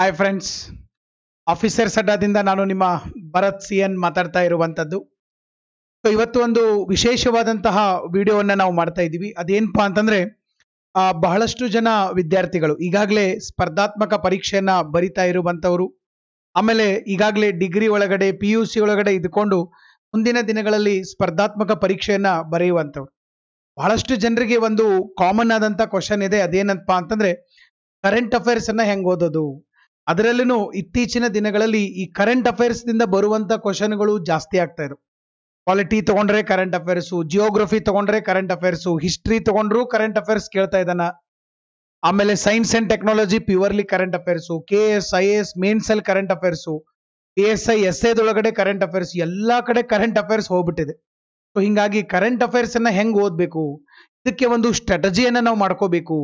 hi friends officer ಅಡ್ಡಾದಿಂದ ನಾನು ನಿಮ್ಮ Bharat C N ಮಾತಾಡ್ತಾ ಇರುವಂಥದ್ದು ಇವತ್ತು ಒಂದು ವಿಶೇಷವಾದಂತಹ ವಿಡಿಯೋವನ್ನು ನಾವು ಮಾಡ್ತಾ ಇದ್ದೀವಿ ಅದೇನಪ್ಪ ಅಂತಂದರೆ ಬಹಳಷ್ಟು ಜನ ವಿದ್ಯಾರ್ಥಿಗಳು ಈಗಾಗಲೇ ಸ್ಪರ್ಧಾತ್ಮಕ ಪರೀಕ್ಷೆಯನ್ನು ಬರಿತಾ ಇರುವಂಥವರು ಆಮೇಲೆ ಈಗಾಗಲೇ ಡಿಗ್ರಿ ಒಳಗಡೆ ಪಿ ಯು ಸಿ ಒಳಗಡೆ ಇದ್ದುಕೊಂಡು ಮುಂದಿನ ದಿನಗಳಲ್ಲಿ ಸ್ಪರ್ಧಾತ್ಮಕ ಪರೀಕ್ಷೆಯನ್ನು ಬರೆಯುವಂಥವ್ರು ಬಹಳಷ್ಟು ಜನರಿಗೆ ಒಂದು ಕಾಮನ್ ಆದಂಥ ಕ್ವಶನ್ ಇದೆ ಅದೇನಪ್ಪ ಅಂತಂದರೆ ಕರೆಂಟ್ ಅಫೇರ್ಸನ್ನು ಹೆಂಗೆ ಓದೋದು ಅದರಲ್ಲೂ ಇತ್ತೀಚಿನ ದಿನಗಳಲ್ಲಿ ಈ ಕರೆಂಟ್ ಅಫೇರ್ಸ್ನಿಂದ ಬರುವಂತ ಕ್ವಶನ್ಗಳು ಜಾಸ್ತಿ ಆಗ್ತಾ ಇದ್ರು ಕ್ವಾಲಿಟಿ ತಗೊಂಡ್ರೆ ಕರೆಂಟ್ ಅಫೇರ್ಸು ಜಿಯೋಗ್ರಫಿ ತಗೊಂಡ್ರೆ ಕರೆಂಟ್ ಅಫೇರ್ಸು ಹಿಸ್ಟ್ರಿ ತೊಗೊಂಡ್ರು ಕರೆಂಟ್ ಅಫೇರ್ಸ್ ಕೇಳ್ತಾ ಇದ್ದಾನ ಆಮೇಲೆ science and technology purely current affairs K S I S ಸೆಲ್ current affairs A S I S ಐದೊಳಗಡೆ ಕರೆಂಟ್ ಅಫೇರ್ಸ್ ಎಲ್ಲಾ ಕಡೆ ಕರೆಂಟ್ ಅಫೇರ್ಸ್ ಹೋಗ್ಬಿಟ್ಟಿದೆ ಸೊ ಹಿಂಗಾಗಿ ಕರೆಂಟ್ ಅಫೇರ್ಸ್ ಅನ್ನ ಹೆಂಗೆ ಓದಬೇಕು ಇದಕ್ಕೆ ಒಂದು ಸ್ಟ್ರಾಟಜಿಯನ್ನ ನಾವು ಮಾಡ್ಕೋಬೇಕು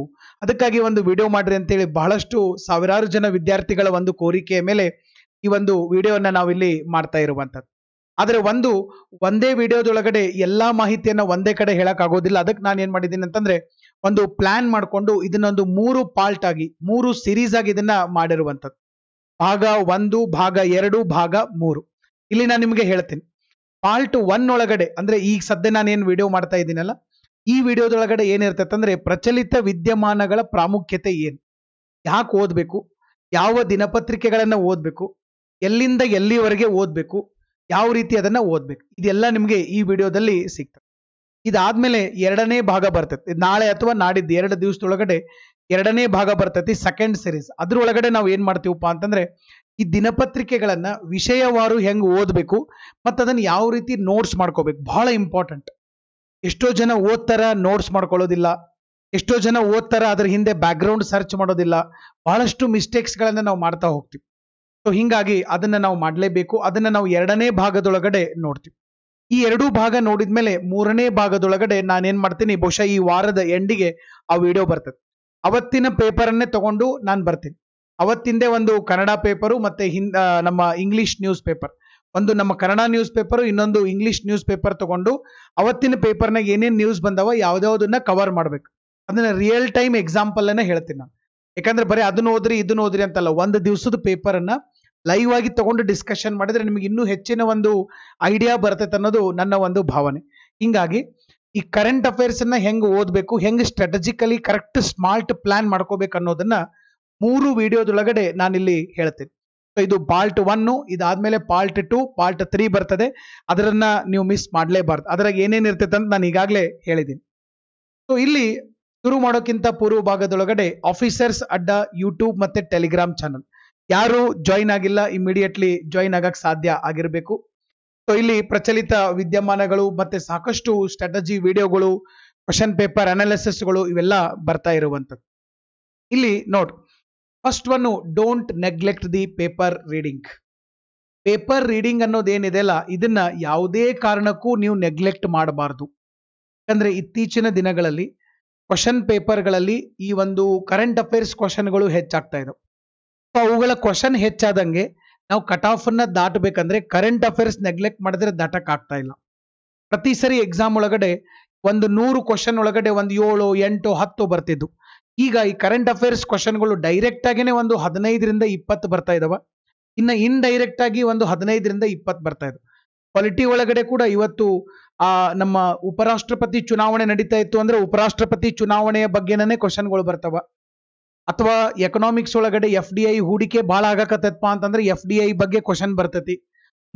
ಅದಕ್ಕಾಗಿ ಒಂದು ವಿಡಿಯೋ ಮಾಡ್ರಿ ಅಂತೇಳಿ ಬಹಳಷ್ಟು ಸಾವಿರಾರು ಜನ ವಿದ್ಯಾರ್ಥಿಗಳ ಒಂದು ಕೋರಿಕೆಯ ಮೇಲೆ ಈ ಒಂದು ವಿಡಿಯೋನ ನಾವಿಲ್ಲಿ ಮಾಡ್ತಾ ಇರುವಂತದ್ದು ಆದ್ರೆ ಒಂದು ಒಂದೇ ವಿಡಿಯೋದೊಳಗಡೆ ಎಲ್ಲಾ ಮಾಹಿತಿಯನ್ನ ಒಂದೇ ಕಡೆ ಹೇಳಕ್ಕಾಗೋದಿಲ್ಲ ಅದಕ್ಕೆ ನಾನು ಏನು ಮಾಡಿದ್ದೀನಿ ಅಂತಂದ್ರೆ ಒಂದು ಪ್ಲಾನ್ ಮಾಡಿಕೊಂಡು ಇದನ್ನೊಂದು ಮೂರು ಪಾರ್ಟ್ ಆಗಿ ಮೂರು ಸಿರೀಸ್ ಆಗಿ ಇದನ್ನ ಮಾಡಿರುವಂತದ್ದು ಭಾಗ ಒಂದು ಭಾಗ ಎರಡು ಭಾಗ ಮೂರು ಇಲ್ಲಿ ನಾನು ನಿಮಗೆ ಹೇಳ್ತೀನಿ ಪಾರ್ಟ್ ಒನ್ ಒಳಗಡೆ ಅಂದ್ರೆ ಈಗ ಸದ್ಯ ನಾನು ಏನ್ ವಿಡಿಯೋ ಮಾಡ್ತಾ ಇದ್ದೀನಲ್ಲ ಈ ವಿಡಿಯೋದೊಳಗಡೆ ಏನಿರ್ತೈತೆ ಅಂದ್ರೆ ಪ್ರಚಲಿತ ವಿದ್ಯಮಾನಗಳ ಪ್ರಾಮುಖ್ಯತೆ ಏನು ಯಾಕೆ ಓದಬೇಕು ಯಾವ ದಿನಪತ್ರಿಕೆಗಳನ್ನು ಓದಬೇಕು ಎಲ್ಲಿಂದ ಎಲ್ಲಿವರೆಗೆ ಓದಬೇಕು ಯಾವ ರೀತಿ ಅದನ್ನ ಓದಬೇಕು ಇದೆಲ್ಲ ನಿಮಗೆ ಈ ವಿಡಿಯೋದಲ್ಲಿ ಸಿಗ್ತದೆ ಇದಾದ್ಮೇಲೆ ಎರಡನೇ ಭಾಗ ಬರ್ತೈತಿ ನಾಳೆ ಅಥವಾ ನಾಡಿದ್ದು ಎರಡು ದಿವಸದೊಳಗಡೆ ಎರಡನೇ ಭಾಗ ಬರ್ತೈತಿ ಸೆಕೆಂಡ್ ಸಿರೀಸ್ ಅದ್ರೊಳಗಡೆ ನಾವು ಏನು ಮಾಡ್ತೀವಪ್ಪ ಅಂತಂದ್ರೆ ಈ ದಿನಪತ್ರಿಕೆಗಳನ್ನು ವಿಷಯವಾರು ಹೆಂಗೆ ಓದಬೇಕು ಮತ್ತು ಅದನ್ನು ಯಾವ ರೀತಿ ನೋಟ್ಸ್ ಮಾಡ್ಕೋಬೇಕು ಬಹಳ ಇಂಪಾರ್ಟೆಂಟ್ ಎಷ್ಟೋ ಜನ ಓದ್ತಾರ ನೋಟ್ಸ್ ಮಾಡ್ಕೊಳ್ಳೋದಿಲ್ಲ ಎಷ್ಟೋ ಜನ ಓದ್ತಾರ ಅದ್ರ ಹಿಂದೆ ಬ್ಯಾಕ್ಗ್ರೌಂಡ್ ಸರ್ಚ್ ಮಾಡೋದಿಲ್ಲ ಬಹಳಷ್ಟು ಮಿಸ್ಟೇಕ್ಸ್ ಗಳನ್ನ ನಾವು ಮಾಡ್ತಾ ಹೋಗ್ತೀವಿ ಸೊ ಹಿಂಗಾಗಿ ಅದನ್ನ ನಾವು ಮಾಡಲೇಬೇಕು ಅದನ್ನ ನಾವು ಎರಡನೇ ಭಾಗದೊಳಗಡೆ ನೋಡ್ತೀವಿ ಈ ಎರಡೂ ಭಾಗ ನೋಡಿದ ಮೇಲೆ ಮೂರನೇ ಭಾಗದೊಳಗಡೆ ಏನ್ ಮಾಡ್ತೀನಿ ಬಹುಶಃ ಈ ವಾರದ ಎಂಡಿಗೆ ಆ ವಿಡಿಯೋ ಬರ್ತದೆ ಅವತ್ತಿನ ಪೇಪರನ್ನೇ ತಗೊಂಡು ನಾನು ಬರ್ತೀನಿ ಅವತ್ತಿಂದೆ ಒಂದು ಕನ್ನಡ ಪೇಪರು ಮತ್ತೆ ಹಿಂ ನಮ್ಮ ಇಂಗ್ಲಿಷ್ ನ್ಯೂಸ್ ಪೇಪರ್ ಒಂದು ನಮ್ಮ ಕನ್ನಡ ನ್ಯೂಸ್ ಪೇಪರ್ ಇನ್ನೊಂದು ಇಂಗ್ಲೀಷ್ ನ್ಯೂಸ್ ಪೇಪರ್ ತಗೊಂಡು ಅವತ್ತಿನ ಪೇಪರ್ನಾಗ ಏನೇನು ನ್ಯೂಸ್ ಬಂದವ ಯಾವ್ದಾವ್ದನ್ನ ಕವರ್ ಮಾಡ್ಬೇಕು ಅದನ್ನ ರಿಯಲ್ ಟೈಮ್ ಅನ್ನ ಹೇಳ್ತೀನಿ ನಾನು ಯಾಕಂದ್ರೆ ಬರೀ ಅದನ್ನ ಓದ್ರಿ ಇದನ್ನ ಓದ್ರಿ ಅಂತಲ್ಲ ಒಂದು ದಿವಸದ ಅನ್ನ ಲೈವ್ ಆಗಿ ತಗೊಂಡು ಡಿಸ್ಕಷನ್ ಮಾಡಿದ್ರೆ ನಿಮಗೆ ಇನ್ನೂ ಹೆಚ್ಚಿನ ಒಂದು ಐಡಿಯಾ ಬರ್ತೈತೆ ಅನ್ನೋದು ನನ್ನ ಒಂದು ಭಾವನೆ ಹಿಂಗಾಗಿ ಈ ಕರೆಂಟ್ ಅಫೇರ್ಸ್ ಅನ್ನ ಹೆಂಗೆ ಓದಬೇಕು ಹೆಂಗೆ ಸ್ಟ್ರಾಟಜಿಕಲಿ ಕರೆಕ್ಟ್ ಸ್ಮಾರ್ಟ್ ಪ್ಲಾನ್ ಮಾಡ್ಕೋಬೇಕು ಅನ್ನೋದನ್ನ ಮೂರು ವಿಡಿಯೋದೊಳಗಡೆ ನಾನಿಲ್ಲಿ ಹೇಳ್ತೀನಿ ಇದು ಪಾರ್ಟ್ ಒನ್ ಇದಾದ್ಮೇಲೆ ಪಾರ್ಟ್ ಟು ಪಾರ್ಟ್ ತ್ರೀ ಬರ್ತದೆ ಅದರನ್ನ ನೀವು ಮಿಸ್ ಮಾಡಲೇಬಾರ್ದು ಅದ್ರಾಗ ಏನೇನು ಇರ್ತೈತೆ ಅಂತ ನಾನು ಈಗಾಗಲೇ ಹೇಳಿದ್ದೀನಿ ಸೊ ಇಲ್ಲಿ ಶುರು ಮಾಡೋಕ್ಕಿಂತ ಪೂರ್ವ ಭಾಗದೊಳಗಡೆ ಆಫೀಸರ್ಸ್ ಅಡ್ಡ ಯೂಟ್ಯೂಬ್ ಮತ್ತೆ ಟೆಲಿಗ್ರಾಮ್ ಚಾನಲ್ ಯಾರು ಜಾಯಿನ್ ಆಗಿಲ್ಲ ಇಮಿಡಿಯೇಟ್ಲಿ ಜಾಯಿನ್ ಆಗಕ್ ಸಾಧ್ಯ ಆಗಿರಬೇಕು ಸೊ ಇಲ್ಲಿ ಪ್ರಚಲಿತ ವಿದ್ಯಮಾನಗಳು ಮತ್ತೆ ಸಾಕಷ್ಟು ಸ್ಟ್ರಾಟಜಿ ವಿಡಿಯೋಗಳು ಕ್ವಶನ್ ಪೇಪರ್ ಅನಾಲಿಸಿಸ್ಗಳು ಇವೆಲ್ಲ ಬರ್ತಾ ಇರುವಂಥದ್ದು ಇಲ್ಲಿ ನೋಡ್ first one don't neglect the paper reading paper reading ಅನ್ನೋದೇನಿದೆ ಅಲ್ಲ ಇದನ್ನ ಯಾವುದೇ ಕಾರಣಕ್ಕೂ ನೀವು ನೆಗ್ಲೆಕ್ಟ್ ಮಾಡಬಾರ್ದು ಯಾಕಂದ್ರೆ ಇತ್ತೀಚಿನ ದಿನಗಳಲ್ಲಿ ಕ್ವಶನ್ ಪೇಪರ್ಗಳಲ್ಲಿ ಈ ಒಂದು ಕರೆಂಟ್ ಅಫೇರ್ಸ್ ಕ್ವಶನ್ಗಳು ಹೆಚ್ಚಾಗ್ತಾ ಇದಾವೆ ಅವುಗಳ ಕ್ವಶನ್ ಹೆಚ್ಚಾದಂಗೆ ನಾವು ಕಟ್ ಆಫ್ ಅನ್ನ ದಾಟಬೇಕಂದ್ರೆ ಕರೆಂಟ್ ಅಫೇರ್ಸ್ ನೆಗ್ಲೆಕ್ಟ್ ಮಾಡಿದ್ರೆ ಆಗ್ತಾ ಇಲ್ಲ ಪ್ರತಿ ಸರಿ ಎಕ್ಸಾಮ್ ಒಳಗಡೆ ಒಂದು ನೂರು ಕ್ವಶನ್ ಒಳಗಡೆ ಒಂದು ಏಳು ಎಂಟು ಹತ್ತು ಬರ್ತಿದ್ದು ಈಗ ಈ ಕರೆಂಟ್ ಅಫೇರ್ಸ್ ಕ್ವಶನ್ಗಳು ಡೈರೆಕ್ಟ್ ಆಗೇನೆ ಒಂದು ಹದಿನೈದರಿಂದ ಇಪ್ಪತ್ತು ಬರ್ತಾ ಇದಾವ ಇನ್ನ ಇನ್ ಡೈರೆಕ್ಟ್ ಆಗಿ ಒಂದು ಹದಿನೈದರಿಂದ ಇಪ್ಪತ್ತು ಬರ್ತಾ ಇದಾವೆ ಪಾಲಿಟಿ ಒಳಗಡೆ ಕೂಡ ಇವತ್ತು ಆ ನಮ್ಮ ಉಪರಾಷ್ಟ್ರಪತಿ ಚುನಾವಣೆ ನಡೀತಾ ಇತ್ತು ಅಂದ್ರೆ ಉಪರಾಷ್ಟ್ರಪತಿ ಚುನಾವಣೆಯ ಬಗ್ಗೆನೇ ಕ್ವಶನ್ಗಳು ಬರ್ತಾವ ಅಥವಾ ಎಕನಾಮಿಕ್ಸ್ ಒಳಗಡೆ ಎಫ್ ಡಿ ಐ ಹೂಡಿಕೆ ಭಾಳ ಆಗಕತ್ತಪ್ಪ ಅಂತಂದ್ರೆ ಎಫ್ ಡಿ ಐ ಬಗ್ಗೆ ಕ್ವಶನ್ ಬರ್ತೈತಿ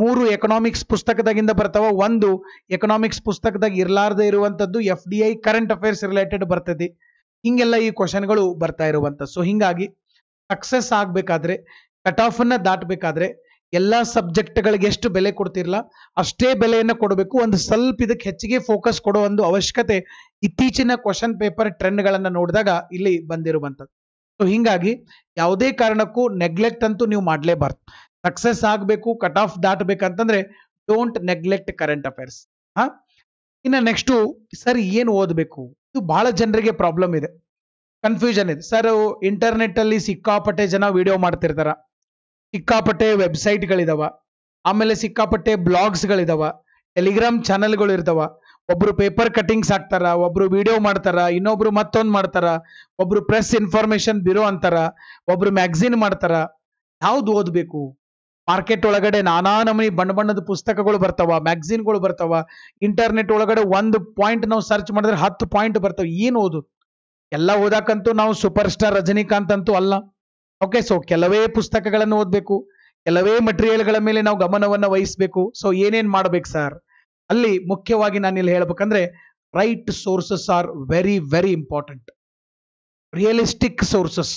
ಮೂರು ಎಕನಾಮಿಕ್ಸ್ ಪುಸ್ತಕದಾಗಿಂದ ಬರ್ತಾವ ಒಂದು ಎಕನಾಮಿಕ್ಸ್ ಪುಸ್ತಕದಾಗ ಇರಲಾರ್ದೆ ಇರುವಂಥದ್ದು F D I current affairs related ಬರ್ತೈತಿ ಹಿಂಗೆಲ್ಲ ಈ ಕ್ವಶನ್ಗಳು ಬರ್ತಾ ಇರುವಂಥ ಸೊ ಹಿಂಗಾಗಿ ಸಕ್ಸಸ್ ಆಗಬೇಕಾದ್ರೆ ಕಟ್ ಆಫನ್ನ ದಾಟಬೇಕಾದ್ರೆ ಎಲ್ಲ ಗಳಿಗೆ ಎಷ್ಟು ಬೆಲೆ ಕೊಡ್ತಿರಲ್ಲ ಅಷ್ಟೇ ಬೆಲೆಯನ್ನು ಕೊಡಬೇಕು ಒಂದು ಸ್ವಲ್ಪ ಇದಕ್ಕೆ ಹೆಚ್ಚಿಗೆ ಫೋಕಸ್ ಕೊಡೋ ಒಂದು ಅವಶ್ಯಕತೆ ಇತ್ತೀಚಿನ ಕ್ವಶನ್ ಪೇಪರ್ ಟ್ರೆಂಡ್ಗಳನ್ನು ನೋಡಿದಾಗ ಇಲ್ಲಿ ಬಂದಿರುವಂಥದ್ದು ಸೊ ಹಿಂಗಾಗಿ ಯಾವುದೇ ಕಾರಣಕ್ಕೂ ನೆಗ್ಲೆಕ್ಟ್ ಅಂತೂ ನೀವು ಮಾಡಲೇಬಾರ್ದು ಸಕ್ಸಸ್ ಆಗಬೇಕು ಕಟ್ ಆಫ್ ದಾಟಬೇಕಂತಂದ್ರೆ ಡೋಂಟ್ ನೆಗ್ಲೆಕ್ಟ್ ಕರೆಂಟ್ ಅಫೇರ್ಸ್ ಹಾಂ ಇನ್ನು ನೆಕ್ಸ್ಟು ಸರ್ ಏನು ಓದಬೇಕು ಇದು ಬಹಳ ಜನರಿಗೆ ಪ್ರಾಬ್ಲಮ್ ಇದೆ ಕನ್ಫ್ಯೂಷನ್ ಇದೆ ಸರ್ ಇಂಟರ್ನೆಟ್ ಅಲ್ಲಿ ಸಿಕ್ಕಾಪಟ್ಟೆ ಜನ ವಿಡಿಯೋ ಮಾಡ್ತಿರ್ತಾರ ಸಿಕ್ಕಾಪಟ್ಟೆ ವೆಬ್ಸೈಟ್ಗಳಿದಾವ ಆಮೇಲೆ ಸಿಕ್ಕಾಪಟ್ಟೆ ಬ್ಲಾಗ್ಸ್ಗಳಿದಾವ ಟೆಲಿಗ್ರಾಮ್ ಗಳು ಇರ್ತಾವ ಒಬ್ರು ಪೇಪರ್ ಕಟಿಂಗ್ಸ್ ಹಾಕ್ತಾರ ಒಬ್ರು ವಿಡಿಯೋ ಮಾಡ್ತಾರ ಇನ್ನೊಬ್ರು ಮತ್ತೊಂದು ಮಾಡ್ತಾರ ಒಬ್ರು ಪ್ರೆಸ್ ಇನ್ಫಾರ್ಮೇಶನ್ ಬ್ಯೂರೋ ಅಂತಾರ ಒಬ್ರು ಮ್ಯಾಗಝಿನ್ ಮಾಡ್ತಾರ ಯಾವ್ದು ಓದ್ಬೇಕು ಮಾರ್ಕೆಟ್ ಒಳಗಡೆ ನಾನಾ ನಮೂನಿ ಬಣ್ಣ ಬಣ್ಣದ ಪುಸ್ತಕಗಳು ಬರ್ತಾವ ಮ್ಯಾಗ್ಝಿನ್ಗಳು ಬರ್ತಾವ ಇಂಟರ್ನೆಟ್ ಒಳಗಡೆ ಒಂದು ಪಾಯಿಂಟ್ ನಾವು ಸರ್ಚ್ ಮಾಡಿದ್ರೆ ಹತ್ತು ಪಾಯಿಂಟ್ ಬರ್ತಾವ ಏನು ಓದು ಎಲ್ಲ ಓದಾಕಂತೂ ನಾವು ಸೂಪರ್ ಸ್ಟಾರ್ ರಜನಿಕಾಂತ್ ಅಂತೂ ಅಲ್ಲ ಓಕೆ ಸೊ ಕೆಲವೇ ಪುಸ್ತಕಗಳನ್ನು ಓದಬೇಕು ಕೆಲವೇ ಮಟೀರಿಯಲ್ಗಳ ಮೇಲೆ ನಾವು ಗಮನವನ್ನು ವಹಿಸಬೇಕು ಸೊ ಏನೇನು ಮಾಡ್ಬೇಕು ಸರ್ ಅಲ್ಲಿ ಮುಖ್ಯವಾಗಿ ನಾನು ಇಲ್ಲಿ ಹೇಳ್ಬೇಕಂದ್ರೆ right sources are very very important realistic sources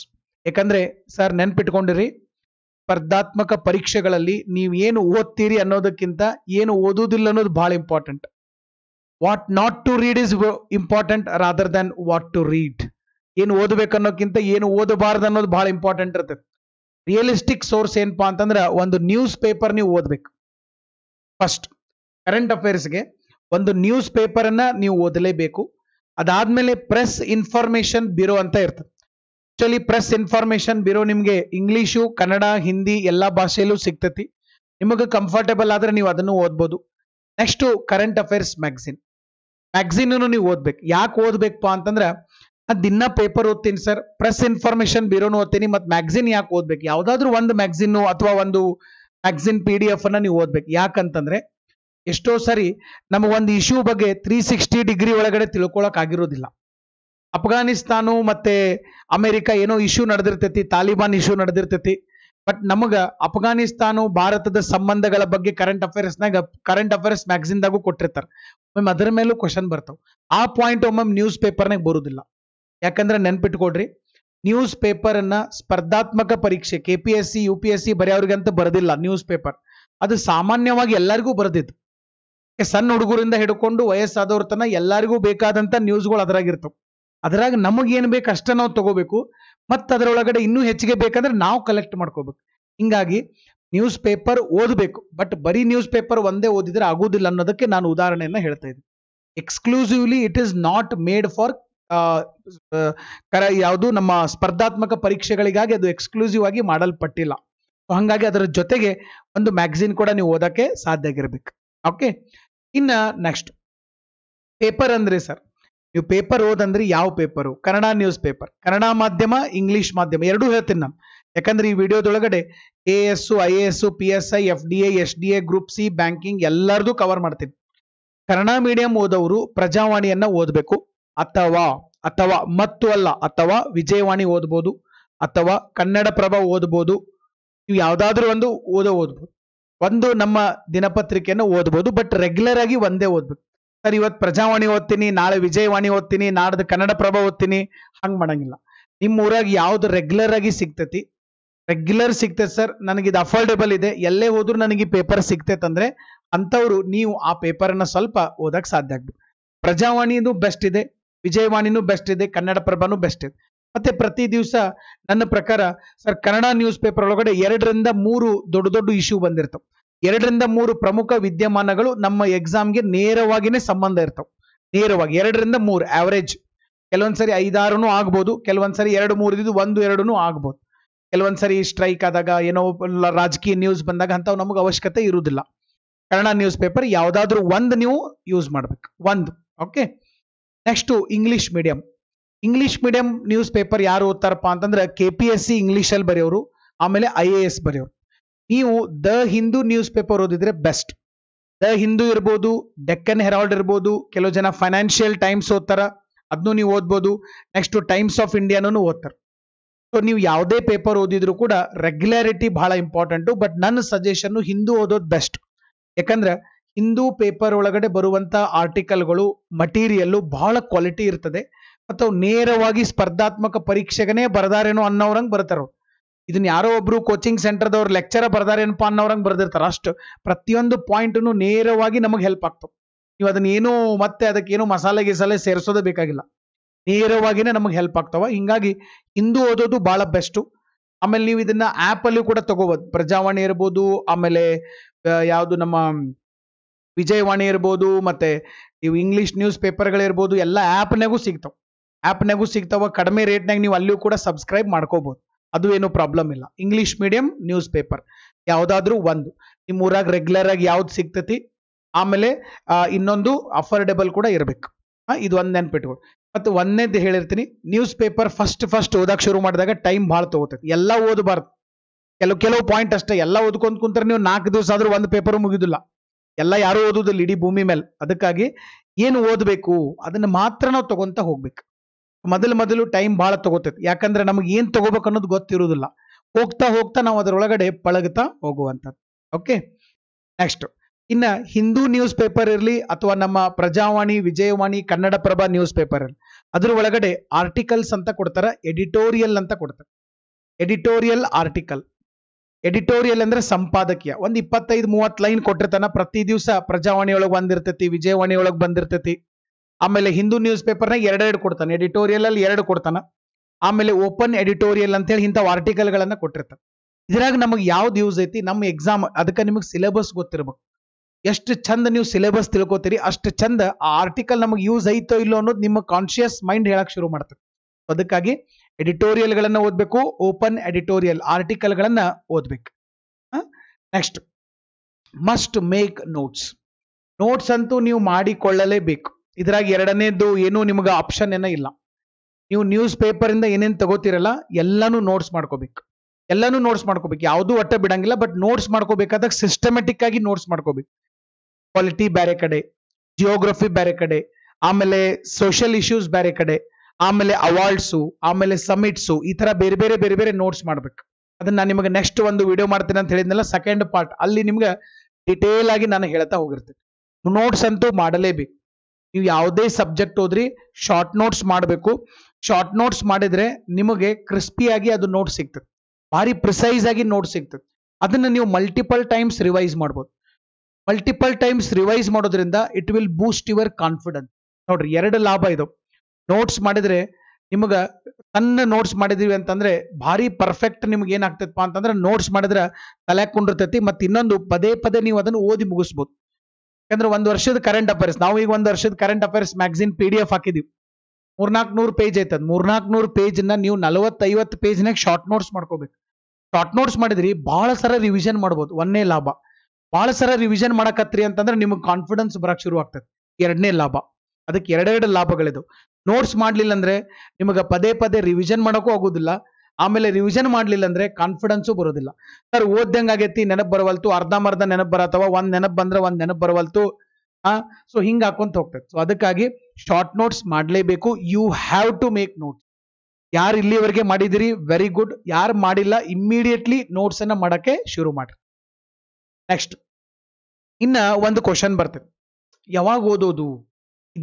ಯಾಕಂದ್ರೆ ಸರ್ ನೆನ್ಪಿಟ್ಕೊಂಡಿರಿ ಸ್ಪರ್ಧಾತ್ಮಕ ಪರೀಕ್ಷೆಗಳಲ್ಲಿ ನೀವು ಏನು ಓದ್ತೀರಿ ಅನ್ನೋದಕ್ಕಿಂತ ಏನು ಓದುವುದಿಲ್ಲ ಅನ್ನೋದು ಭಾಳ important what not to read is important rather than what to read ಏನು ಅನ್ನೋಕ್ಕಿಂತ ಏನು ಓದಬಾರದು ಅನ್ನೋದು ಬಹಳ ಇಂಪಾರ್ಟೆಂಟ್ ಇರ್ತದೆ ರಿಯಲಿಸ್ಟಿಕ್ ಸೋರ್ಸ್ ಏನಪ್ಪಾ ಅಂತಂದ್ರೆ ಒಂದು ನ್ಯೂಸ್ ಪೇಪರ್ ನೀವು ಓದಬೇಕು ಫಸ್ಟ್ ಕರೆಂಟ್ ಅಫೇರ್ಸ್ಗೆ ಒಂದು ನ್ಯೂಸ್ ಪೇಪರನ್ನ ನೀವು ಓದಲೇಬೇಕು ಅದಾದ್ಮೇಲೆ ಪ್ರೆಸ್ ಇನ್ಫಾರ್ಮೇಶನ್ ಬ್ಯೂರೋ ಅಂತ ಇರ್ತದೆ ಆಕ್ಚುಲಿ ಪ್ರೆಸ್ ಇನ್ಫಾರ್ಮೇಶನ್ ಬ್ಯೂರೋ ನಿಮಗೆ ಇಂಗ್ಲಿಷು ಕನ್ನಡ ಹಿಂದಿ ಎಲ್ಲಾ ಭಾಷೆಯಲ್ಲೂ ಸಿಗ್ತತಿ ನಿಮಗೆ ಕಂಫರ್ಟೇಬಲ್ ಆದ್ರೆ ನೀವು ಅದನ್ನು ಓದ್ಬೋದು next current affairs magazine magazine ನೀವು ಓದ್ಬೇಕು ಯಾಕೆ ಓದ್ಬೇಕು ಅಂತಂದ್ರೆ ದಿನ ಪೇಪರ್ ಓದ್ತೀನಿ ಸರ್ ಪ್ರೆಸ್ ಇನ್ಫಾರ್ಮೇಶನ್ ಬಿರೋನು ಓದ್ತೀನಿ ಮತ್ತು ಮ್ಯಾಗ್ಝಿನ್ ಯಾಕೆ ಓದ್ಬೇಕು ಯಾವುದಾದ್ರೂ ಒಂದು ಮ್ಯಾಗ್ಝಿನ್ ಅಥವಾ ಒಂದು ಮ್ಯಾಗ್ಝಿನ್ ಪಿ ಡಿ ಎಫ್ ಅನ್ನ ನೀವು ಓದ್ಬೇಕು ಯಾಕಂತಂದ್ರೆ ಎಷ್ಟೋ ಸರಿ ನಮಗೊಂದು ಇಶ್ಯೂ ಬಗ್ಗೆ ತ್ರೀ ಸಿಕ್ಸ್ಟಿ ಡಿಗ್ರಿ ಒಳಗಡೆ ತಿಳ್ಕೊಳಕ್ ಆಗಿರೋದಿಲ್ಲ ಅಫ್ಘಾನಿಸ್ತಾನು ಮತ್ತೆ ಅಮೇರಿಕ ಏನೋ ಇಶ್ಯೂ ನಡೆದಿರ್ತೈತಿ ತಾಲಿಬಾನ್ ಇಶ್ಯೂ ನಡೆದಿರ್ತೈತಿ ಬಟ್ ನಮಗ ಅಫ್ಘಾನಿಸ್ತಾನು ಭಾರತದ ಸಂಬಂಧಗಳ ಬಗ್ಗೆ ಕರೆಂಟ್ ಅಫೇರ್ಸ್ನಾಗ ಕರೆಂಟ್ ಅಫೇರ್ಸ್ ಮ್ಯಾಗ್ಝಿನ್ದಾಗೂ ಕೊಟ್ಟಿರ್ತಾರೆ ಒಮ್ಮೆ ಅದರ ಮೇಲೂ ಕ್ವಶನ್ ಬರ್ತಾವ್ ಆ ಪಾಯಿಂಟ್ ಒಮ್ಮೊಮ್ಮೆ ನ್ಯೂಸ್ ಪೇಪರ್ನಾಗ ಬರೋದಿಲ್ಲ ಯಾಕಂದ್ರೆ ನೆನ್ಪಿಟ್ಕೊಡ್ರಿ ನ್ಯೂಸ್ ಪೇಪರನ್ನು ಸ್ಪರ್ಧಾತ್ಮಕ ಪರೀಕ್ಷೆ K P S C U P S C ಅಂತ ಬರೋದಿಲ್ಲ ನ್ಯೂಸ್ ಪೇಪರ್ ಅದು ಸಾಮಾನ್ಯವಾಗಿ ಎಲ್ಲರಿಗೂ ಬರದಿತ್ತು ಸಣ್ಣ ಹುಡುಗರಿಂದ ಹಿಡ್ಕೊಂಡು ವಯಸ್ಸಾದವ್ರ ತನ ಎಲ್ಲರಿಗೂ ಬೇಕಾದಂತ ನ್ಯೂಸ್ಗಳು ಅದರಾಗಿರ್ತವೆ ಅದರಾಗ ನಮಗೇನು ಬೇಕು ಅಷ್ಟೇ ನಾವು ತಗೋಬೇಕು ಮತ್ತು ಅದರೊಳಗಡೆ ಇನ್ನೂ ಹೆಚ್ಚಿಗೆ ಬೇಕಂದ್ರೆ ನಾವು ಕಲೆಕ್ಟ್ ಮಾಡ್ಕೋಬೇಕು ಹಿಂಗಾಗಿ ನ್ಯೂಸ್ ಪೇಪರ್ ಓದಬೇಕು ಬಟ್ ಬರೀ ನ್ಯೂಸ್ ಪೇಪರ್ ಒಂದೇ ಓದಿದ್ರೆ ಆಗೋದಿಲ್ಲ ಅನ್ನೋದಕ್ಕೆ ನಾನು ಉದಾಹರಣೆಯನ್ನ ಹೇಳ್ತಾ ಇದ್ದೀನಿ exclusively it is not made for ಕರ ಯಾವುದು ನಮ್ಮ ಸ್ಪರ್ಧಾತ್ಮಕ ಪರೀಕ್ಷೆಗಳಿಗಾಗಿ ಅದು ಎಕ್ಸ್ಕ್ಲೂಸಿವ್ ಆಗಿ ಮಾಡಲ್ಪಟ್ಟಿಲ್ಲ ಹಾಗಾಗಿ ಅದರ ಜೊತೆಗೆ ಒಂದು ಮ್ಯಾಗ್ಝಿನ್ ಕೂಡ ನೀವು ಓದಕ್ಕೆ ಸಾಧ್ಯ ಆಗಿರ್ಬೇಕು ಓಕೆ ಇನ್ನ ನೆಕ್ಸ್ಟ್ ಪೇಪರ್ ಅಂದ್ರೆ ಸರ್ ನೀವು ಪೇಪರ್ ಓದಂದ್ರೆ ಯಾವ paper Kannada news paper Kannada ಮಾಧ್ಯಮ ಇಂಗ್ಲಿಷ್ ಮಾಧ್ಯಮ ಎರಡೂ ಹೇಳ್ತೀನಿ ನಾನು ಯಾಕಂದ್ರೆ ಈ ವಿಡಿಯೋದೊಳಗಡೆ A S I A S P S I F D A S D A group C banking ಎಲ್ಲರದು ಕವರ್ ಮಾಡ್ತೀನಿ ಕನ್ನಡ ಮೀಡಿಯಂ ಓದೋರು ಪ್ರಜಾವಾಣಿಯನ್ನ ಓದಬೇಕು ಅಥವಾ ಅಥವಾ ಮತ್ತು ಅಲ್ಲ ಅಥವಾ ವಿಜಯವಾಣಿ ಓದ್ಬೋದು ಅಥವಾ ಕನ್ನಡ ಪ್ರಭ ಓದ್ಬೋದು ನೀವು ಯಾವ್ದಾದ್ರೂ ಒಂದು ಓದೋ ಓದ್ಬೋದು ಒಂದು ನಮ್ಮ ದಿನಪತ್ರಿಕೆಯನ್ನು ಓದ್ಬೋದು ಬಟ್ ರೆಗ್ಯುಲರ್ ಆಗಿ ಒಂದೇ ಓದ್ಬೇಕು ಸರ್ ಇವತ್ ಪ್ರಜಾವಾಣಿ ಓದ್ತೀನಿ ನಾಳೆ ವಿಜಯವಾಣಿ ಓದ್ತೀನಿ ನಾಡ್ದು ಕನ್ನಡ ಪ್ರಭ ಓದ್ತೀನಿ ಹಂಗ್ ಮಾಡಂಗಿಲ್ಲ ನಿಮ್ಮ ಊರಾಗ ಯಾವ್ದು ರೆಗ್ಯುಲರ್ ಆಗಿ ಸಿಗ್ತೈತಿ ರೆಗ್ಯುಲರ್ ಸಿಗ್ತೈತೆ ಸರ್ ನನಗಿದ್ ಅಫೋರ್ಡೆಬಲ್ ಇದೆ ಎಲ್ಲೇ ಹೋದ್ರು ನನಗೆ ಈ ಪೇಪರ್ ಅಂದ್ರೆ ಅಂತವ್ರು ನೀವು ಆ ಪೇಪರ್ನ ಸ್ವಲ್ಪ ಓದಕ್ಕೆ ಸಾಧ್ಯ ಆಗ್ಬೇಕು ಪ್ರಜಾವಾಣಿನೂ ಬೆಸ್ಟ್ ಇದೆ ವಿಜಯವಾಣಿನೂ ಬೆಸ್ಟ್ ಇದೆ ಕನ್ನಡ ಬೆಸ್ಟ್ ಇದೆ ಮತ್ತೆ ಪ್ರತಿ ದಿವಸ ನನ್ನ ಪ್ರಕಾರ ಸರ್ ಕನ್ನಡ ನ್ಯೂಸ್ ಪೇಪರ್ ಒಳಗಡೆ ಎರಡರಿಂದ ಮೂರು ದೊಡ್ಡ ದೊಡ್ಡ ಇಶ್ಯೂ ಬಂದಿರ್ತವೆ ಎರಡರಿಂದ ಮೂರು ಪ್ರಮುಖ ವಿದ್ಯಮಾನಗಳು ನಮ್ಮ ಎಕ್ಸಾಮ್ಗೆ ನೇರವಾಗಿನೇ ಸಂಬಂಧ ಇರ್ತವೆ ನೇರವಾಗಿ ಎರಡರಿಂದ ಮೂರು ಆವರೇಜ್ ಕೆಲವೊಂದ್ಸರಿ ಐದಾರು ಆಗ್ಬೋದು ಕೆಲವೊಂದ್ಸರಿ ಎರಡು ಇದು ಒಂದು ಎರಡೂ ಆಗ್ಬೋದು ಕೆಲವೊಂದ್ಸರಿ ಸ್ಟ್ರೈಕ್ ಆದಾಗ ಏನೋ ರಾಜಕೀಯ ನ್ಯೂಸ್ ಬಂದಾಗ ಅಂತ ನಮಗೆ ಅವಶ್ಯಕತೆ ಇರುವುದಿಲ್ಲ ಕನ್ನಡ ನ್ಯೂಸ್ ಪೇಪರ್ ಯಾವುದಾದ್ರೂ ಒಂದು ನೀವು ಯೂಸ್ ಮಾಡ್ಬೇಕು ಒಂದು okay next English medium English medium news paper ಯಾರು ಓದ್ತಾರಪ್ಪ ಅಂತಂದ್ರೆ ಕೆ ಪಿ ಎಸ್ ಸಿ ಇಂಗ್ಲೀಷಲ್ಲಿ ಬರೆಯೋರು ಆಮೇಲೆ ಐ ಎ ಎಸ್ ಬರೆಯೋರು ನೀವು ದ ಹಿಂದೂ ನ್ಯೂಸ್ ಪೇಪರ್ ಓದಿದ್ರೆ ಬೆಸ್ಟ್ ದ ಹಿಂದೂ ಇರ್ಬೋದು ಡೆಕ್ಕನ್ ಹೆರಾಲ್ಡ್ ಇರ್ಬೋದು ಕೆಲವು ಜನ ಫೈನಾನ್ಷಿಯಲ್ ಟೈಮ್ಸ್ ಓದ್ತಾರ ಅದನ್ನು ನೀವು ಓದ್ಬೋದು ನೆಕ್ಸ್ಟ್ ಟೈಮ್ಸ್ ಆಫ್ ಇಂಡಿಯಾನು ಓದ್ತಾರೆ ಸೊ ನೀವು ಯಾವುದೇ ಪೇಪರ್ ಓದಿದ್ರು ಕೂಡ ರೆಗ್ಯುಲಾರಿಟಿ ಬಹಳ ಇಂಪಾರ್ಟೆಂಟು ಬಟ್ ನನ್ನ ಸಜೆಷನ್ನು ಹಿಂದೂ ಓದೋದು ಬೆಸ್ಟ್ ಯಾಕಂದ್ರೆ ಹಿಂದೂ ಪೇಪರ್ ಒಳಗಡೆ ಬರುವಂತ ಆರ್ಟಿಕಲ್ಗಳು ಮಟೀರಿಯಲ್ಲು ಬಹಳ ಕ್ವಾಲಿಟಿ ಇರ್ತದೆ ಮತ್ತು ನೇರವಾಗಿ ಸ್ಪರ್ಧಾತ್ಮಕ ಪರೀಕ್ಷೆಗನೇ ಬರದಾರೇನೋ ಅನ್ನೋರಂಗೆ ಬರ್ತಾರೋ ಇದನ್ನ ಯಾರೋ ಒಬ್ರು ಕೋಚಿಂಗ್ ಸೆಂಟರ್ದವ್ರು ಲೆಕ್ಚರ ಬರ್ದಾರೇನಪ್ಪ ಅನ್ನೋರಂಗೆ ಬರ್ದಿರ್ತಾರೆ ಅಷ್ಟು ಪ್ರತಿಯೊಂದು ಪಾಯಿಂಟನ್ನು ನೇರವಾಗಿ ನಮಗೆ ಹೆಲ್ಪ್ ಆಗ್ತವೆ ನೀವು ಅದನ್ನೇನು ಮತ್ತೆ ಅದಕ್ಕೇನು ಮಸಾಲೆ ಗಿಸಾಲೆ ಸೇರಿಸೋದೇ ಬೇಕಾಗಿಲ್ಲ ನೇರವಾಗಿನೇ ನಮಗೆ ಹೆಲ್ಪ್ ಆಗ್ತಾವ ಹಿಂಗಾಗಿ ಹಿಂದೂ ಓದೋದು ಭಾಳ ಬೆಸ್ಟು ಆಮೇಲೆ ನೀವು ಇದನ್ನ ಆ್ಯಪಲ್ಲಿ ಕೂಡ ತಗೋಬೋದು ಪ್ರಜಾವಾಣಿ ಇರ್ಬೋದು ಆಮೇಲೆ ಯಾವುದು ನಮ್ಮ ವಿಜಯವಾಣಿ ಇರ್ಬೋದು ಮತ್ತೆ ನೀವು ಇಂಗ್ಲಿಷ್ ನ್ಯೂಸ್ ಪೇಪರ್ಗಳಿರ್ಬೋದು ಎಲ್ಲ ಆ್ಯಪ್ನಾಗೂ ಸಿಗ್ತಾವೆ ಆ್ಯಪ್ನಾಗೂ ಸಿಗ್ತಾವೆ ಕಡಿಮೆ ರೇಟ್ನಾಗ ನೀವು ಅಲ್ಲಿಯೂ ಕೂಡ ಸಬ್ಸ್ಕ್ರೈಬ್ ಮಾಡ್ಕೋಬೋದು ಅದು ಏನು ಪ್ರಾಬ್ಲಮ್ ಇಲ್ಲ ಇಂಗ್ಲೀಷ್ ಮೀಡಿಯಂ ನ್ಯೂಸ್ ಪೇಪರ್ ಯಾವುದಾದ್ರೂ ಒಂದು ನಿಮ್ಮ ಊರಾಗ ರೆಗ್ಯುಲರ್ ಆಗಿ ಯಾವ್ದು ಸಿಗ್ತತಿ ಆಮೇಲೆ ಇನ್ನೊಂದು ಅಫೋರ್ಡೆಬಲ್ ಕೂಡ ಇರಬೇಕು ಇದು ಒಂದು ನೆನ್ಪಿಟ್ಕೊಳ್ಳಿ ಮತ್ತು ಒಂದನೇದು ಹೇಳಿರ್ತೀನಿ ನ್ಯೂಸ್ ಪೇಪರ್ ಫಸ್ಟ್ ಫಸ್ಟ್ ಓದಕ್ಕೆ ಶುರು ಮಾಡಿದಾಗ ಟೈಮ್ ಭಾಳ ತಗೋತೈತಿ ಎಲ್ಲ ಓದಬಾರ್ದು ಕೆಲವು ಕೆಲವು ಪಾಯಿಂಟ್ ಅಷ್ಟೇ ಎಲ್ಲ ಓದ್ಕೊಂತ ಕುಂತಾರೆ ನೀವು ನಾಲ್ಕು ದಿವಸ ಆದರೂ ಒಂದು ಪೇಪರು ಮುಗಿದಿಲ್ಲ ಎಲ್ಲ ಯಾರು ಓದೋದಿಲ್ಲ ಇಡೀ ಭೂಮಿ ಮೇಲೆ ಅದಕ್ಕಾಗಿ ಏನು ಓದಬೇಕು ಅದನ್ನು ಮಾತ್ರ ನಾವು ತಗೊಂತ ಹೋಗ್ಬೇಕು ಮೊದಲು ಮೊದಲು ಟೈಮ್ ಭಾಳ ತಗೋತೈತಿ ಯಾಕಂದ್ರೆ ನಮಗೆ ಏನು ತಗೋಬೇಕು ಅನ್ನೋದು ಗೊತ್ತಿರೋದಿಲ್ಲ ಹೋಗ್ತಾ ಹೋಗ್ತಾ ನಾವು ಅದರೊಳಗಡೆ ಪಳಗ್ತಾ ಹೋಗುವಂತ ಓಕೆ ನೆಕ್ಸ್ಟ್ ಇನ್ನ ಹಿಂದೂ ನ್ಯೂಸ್ ಪೇಪರ್ ಇರಲಿ ಅಥವಾ ನಮ್ಮ ಪ್ರಜಾವಾಣಿ ವಿಜಯವಾಣಿ ಕನ್ನಡಪ್ರಭ ನ್ಯೂಸ್ ಪೇಪರ್ ಇರಲಿ ಅದ್ರ ಒಳಗಡೆ ಆರ್ಟಿಕಲ್ಸ್ ಅಂತ ಕೊಡ್ತಾರೆ ಎಡಿಟೋರಿಯಲ್ ಅಂತ ಕೊಡ್ತಾರೆ ಎಡಿಟೋರಿಯಲ್ ಆರ್ಟಿಕಲ್ ಎಡಿಟೋರಿಯಲ್ ಅಂದ್ರೆ ಸಂಪಾದಕೀಯ ಒಂದು ಇಪ್ಪತ್ತೈದು ಮೂವತ್ತು ಲೈನ್ ಕೊಟ್ಟಿರ್ತಾನ ಪ್ರತಿ ದಿವಸ ಪ್ರಜಾವಾಣಿ ಒಳಗ ಬಂದಿರ್ತೈತಿ ವಿಜಯವಾಣಿ ಒಳಗೆ ಬಂದಿರ್ತೈತಿ ಆಮೇಲೆ ಹಿಂದೂ ನ್ಯೂಸ್ ಪೇಪರ್ನ ಎರಡೆರಡು ಕೊಡ್ತಾನೆ ಎಡಿಟೋರಿಯಲ್ ಅಲ್ಲಿ ಎರಡು ಕೊಡ್ತಾನೆ ಆಮೇಲೆ ಓಪನ್ ಎಡಿಟೋರಿಯಲ್ ಅಂತ ಅಂತೇಳಿ ಆರ್ಟಿಕಲ್ ಗಳನ್ನ ಕೊಟ್ಟಿರ್ತಾರೆ ಇದ್ರಾಗ ನಮಗೆ ಯಾವ್ದು ಯೂಸ್ ಐತಿ ನಮ್ಮ ಎಕ್ಸಾಮ್ ಅದಕ್ಕೆ ನಿಮಗೆ ಸಿಲೆಬಸ್ ಗೊತ್ತಿರ್ಬೇಕು ಎಷ್ಟು ಚಂದ ನೀವು ಸಿಲೆಬಸ್ ತಿಳ್ಕೊತೀರಿ ಅಷ್ಟು ಚಂದ ಆ ಆರ್ಟಿಕಲ್ ನಮಗೆ ಯೂಸ್ ಐತೋ ಇಲ್ಲೋ ಅನ್ನೋದು ನಿಮ್ಮ ಕಾನ್ಶಿಯಸ್ ಮೈಂಡ್ ಹೇಳಕ್ ಶುರು ಮಾಡ್ತಾರೆ ಅದಕ್ಕಾಗಿ ಗಳನ್ನ ಓದ್ಬೇಕು ಓಪನ್ ಎಡಿಟೋರಿಯಲ್ ಆರ್ಟಿಕಲ್ಗಳನ್ನ ಓದಬೇಕು next must make notes notes ಅಂತೂ ನೀವು ಮಾಡಿಕೊಳ್ಳಲೇಬೇಕು ಇದರಾಗಿ ಎರಡನೇದು ಏನು ನಿಮಗೆ ಆಪ್ಷನ್ ಏನೋ ಇಲ್ಲ ನೀವು ನ್ಯೂಸ್ ಪೇಪರ್ ಇಂದ ಏನೇನು ತಗೋತಿರಲ್ಲ ಎಲ್ಲಾನು ನೋಟ್ಸ್ ಮಾಡ್ಕೋಬೇಕು ಎಲ್ಲಾನು ನೋಟ್ಸ್ ಮಾಡ್ಕೋಬೇಕು ಯಾವುದೂ ಒಟ್ಟ ಬಿಡಂಗಿಲ್ಲ ಬಟ್ ನೋಟ್ಸ್ ಮಾಡ್ಕೋಬೇಕಾದಾಗ ಸಿಸ್ಟಮೆಟಿಕ್ ಆಗಿ ನೋಟ್ಸ್ ಮಾಡ್ಕೋಬೇಕು ಕ್ವಾಲಿಟಿ ಬೇರೆ ಕಡೆ ಜಿಯೋಗ್ರಫಿ ಬೇರೆ ಕಡೆ ಆಮೇಲೆ ಸೋಷಿಯಲ್ ಇಶ್ಯೂಸ್ ಬೇರೆ ಕಡೆ ಆಮೇಲೆ ಅವಾರ್ಡ್ಸು ಆಮೇಲೆ ಸಮಿಟ್ಸು ಈ ತರ ಬೇರೆ ಬೇರೆ ಬೇರೆ ಬೇರೆ ನೋಟ್ಸ್ ಮಾಡ್ಬೇಕು ಅದನ್ನ ನಾನು ನಿಮಗೆ ನೆಕ್ಸ್ಟ್ ಒಂದು ವಿಡಿಯೋ ಮಾಡ್ತೀನಿ ಅಂತ ಹೇಳಿದ್ನಲ್ಲ ಸೆಕೆಂಡ್ ಪಾರ್ಟ್ ಅಲ್ಲಿ ನಿಮ್ಗೆ ಡಿಟೇಲ್ ಆಗಿ ನಾನು ಹೇಳ್ತಾ ಹೋಗಿರ್ತೇನೆ ನೋಟ್ಸ್ ಅಂತೂ ಮಾಡಲೇಬೇಕು ನೀವು ಯಾವುದೇ ಸಬ್ಜೆಕ್ಟ್ ಓದ್ರಿ ಶಾರ್ಟ್ ನೋಟ್ಸ್ ಮಾಡಬೇಕು ಶಾರ್ಟ್ ನೋಟ್ಸ್ ಮಾಡಿದ್ರೆ ನಿಮಗೆ ಕ್ರಿಸ್ಪಿಯಾಗಿ ಅದು ನೋಟ್ ಸಿಗ್ತದೆ ಭಾರಿ ಪ್ರಿಸೈಸ್ ಆಗಿ ನೋಟ್ ಸಿಗ್ತದೆ ಅದನ್ನ ನೀವು ಮಲ್ಟಿಪಲ್ ಟೈಮ್ಸ್ ರಿವೈಸ್ ಮಾಡ್ಬೋದು ಮಲ್ಟಿಪಲ್ ಟೈಮ್ಸ್ ರಿವೈಸ್ ಮಾಡೋದ್ರಿಂದ it will boost your confidence ನೋಡ್ರಿ ಎರಡು ಲಾಭ ಇದು ನೋಟ್ಸ್ ಮಾಡಿದ್ರೆ ನಿಮಗ ತನ್ನ ನೋಟ್ಸ್ ಮಾಡಿದೀವಿ ಅಂತಂದ್ರೆ ಭಾರಿ ಪರ್ಫೆಕ್ಟ್ ನಿಮ್ಗೆ ಏನಾಗ್ತದಪ್ಪ ಅಂತಂದ್ರೆ ನೋಟ್ಸ್ ಮಾಡಿದ್ರೆ ತಲೆ ಕುಂಡಿರ್ತೈತಿ ಮತ್ತೆ ಇನ್ನೊಂದು ಪದೇ ಪದೇ ನೀವು ಅದನ್ನು ಓದಿ ಮುಗಿಸ್ಬೋದು ಯಾಕಂದ್ರೆ ಒಂದ್ ವರ್ಷದ ಕರೆಂಟ್ ಅಫೇರ್ಸ್ ನಾವು ಈಗ ಒಂದು ವರ್ಷದ current affairs magazine P D F ಹಾಕಿದೀವಿ ಮೂರ್ನಾಲ್ಕು ನೂರು ಪೇಜ್ ಐತದ ಮೂರ್ನಾಲ್ಕು ಪೇಜ್ ನ ನೀವು ನಲವತ್ತೈವತ್ತು ಪೇಜ್ನಾಗ ಶಾರ್ಟ್ ನೋಟ್ಸ್ ಮಾಡ್ಕೋಬೇಕು ಶಾರ್ಟ್ ನೋಟ್ಸ್ ಮಾಡಿದ್ರಿ ಬಹಳ ಸರ ರಿವಿಷನ್ ಮಾಡ್ಬೋದು ಒಂದನೇ ಲಾಭ ಭಾಳ ಸರ ರಿವಿಷನ್ ಮಾಡಕತ್ರಿ ಅಂತಂದ್ರೆ ನಿಮಗೆ ಕಾನ್ಫಿಡೆನ್ಸ್ ಬರಕ್ ಶುರು ಆಗ್ತದೆ ಎರಡನೇ ಲಾಭ ಅದಕ್ಕೆ ಎರಡೆರಡು ಲಾಭಗಳಿದು ನೋಟ್ಸ್ ಮಾಡಲಿಲ್ಲ ಅಂದ್ರೆ ನಿಮಗೆ ಪದೇ ಪದೇ ರಿವಿಷನ್ ಮಾಡೋಕ್ಕೂ ಆಗೋದಿಲ್ಲ ಆಮೇಲೆ ರಿವಿಷನ್ ಮಾಡಲಿಲ್ಲ ಅಂದ್ರೆ ಕಾನ್ಫಿಡೆನ್ಸು ಬರೋದಿಲ್ಲ ಸರ್ ಓದ್ದಂಗೆ ಆಗೈತಿ ನೆನಪು ಬರವಲ್ತು ಅರ್ಧಂಬರ್ಧ ನೆನಪು ಅಥವಾ ಒಂದು ನೆನಪು ಬಂದ್ರೆ ಒಂದ್ ನೆನಪು ಬರವಲ್ತು ಆ ಸೊ ಹಿಂಗೆ ಹಾಕೊಂತ ಹೋಗ್ತದೆ ಸೊ ಅದಕ್ಕಾಗಿ ಶಾರ್ಟ್ ನೋಟ್ಸ್ ಮಾಡಲೇಬೇಕು you have to make notes ಯಾರು ಇಲ್ಲಿವರೆಗೆ ಮಾಡಿದಿರಿ ವೆರಿ ಗುಡ್ ಯಾರು ಮಾಡಿಲ್ಲ ಇಮ್ಮಿಡಿಯೇಟ್ಲಿ ಅನ್ನ ಮಾಡಕ್ಕೆ ಶುರು ಮಾಡ್ರಿ ನೆಕ್ಸ್ಟ್ ಇನ್ನ ಒಂದು ಕ್ವಶನ್ ಬರ್ತದೆ ಯಾವಾಗ ಓದೋದು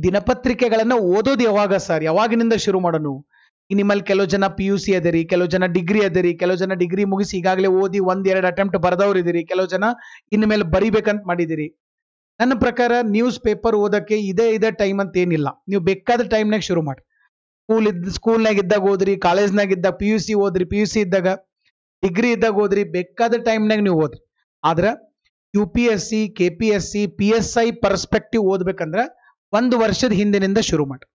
ದಿನಪತ್ರಿಕೆಗಳನ್ನು ಓದೋದು ಯಾವಾಗ ಸರ್ ಯಾವಾಗಿನಿಂದ ಶುರು ಮಾಡೋನು ನಿಮ್ಮಲ್ಲಿ ಕೆಲವು ಜನ ಪಿ ಯು ಸಿ ಅದಿರಿ ಕೆಲವು ಜನ ಡಿಗ್ರಿ ಅದರಿ ಕೆಲವು ಜನ ಡಿಗ್ರಿ ಮುಗಿಸಿ ಈಗಾಗಲೇ ಓದಿ ಒಂದ್ ಎರಡು ಅಟೆಂಪ್ಟ್ ಬರೆದವ್ರು ಇದ್ದೀರಿ ಕೆಲವು ಜನ ಇನ್ಮೇಲೆ ಬರಿಬೇಕಂತ ಮಾಡಿದಿರಿ ನನ್ನ ಪ್ರಕಾರ ನ್ಯೂಸ್ ಪೇಪರ್ ಓದಕ್ಕೆ ಇದೇ ಇದೇ ಟೈಮ್ ಅಂತ ಏನಿಲ್ಲ ನೀವು ಬೇಕಾದ ಟೈಮ್ನಾಗ ಶುರು ಮಾಡಿ ಸ್ಕೂಲ್ ಇದ್ದ ಸ್ಕೂಲ್ನಾಗ ಇದ್ದಾಗ ಓದ್ರಿ ಕಾಲೇಜ್ನಾಗ ಇದ್ದಾಗ ಪಿ ಯು ಸಿ ಓದ್ರಿ ಪಿ ಯು ಸಿ ಇದ್ದಾಗ ಡಿಗ್ರಿ ಇದ್ದಾಗ ಓದ್ರಿ ಬೇಕಾದ ಟೈಮ್ನಾಗ ನೀವು ಓದ್ರಿ ಆದ್ರೆ U P S C K P S C P S I perspective ಓದ್ಬೇಕಂದ್ರೆ ಒಂದು ವರ್ಷದ ಹಿಂದಿನಿಂದ ಶುರು ಮಾಡಿ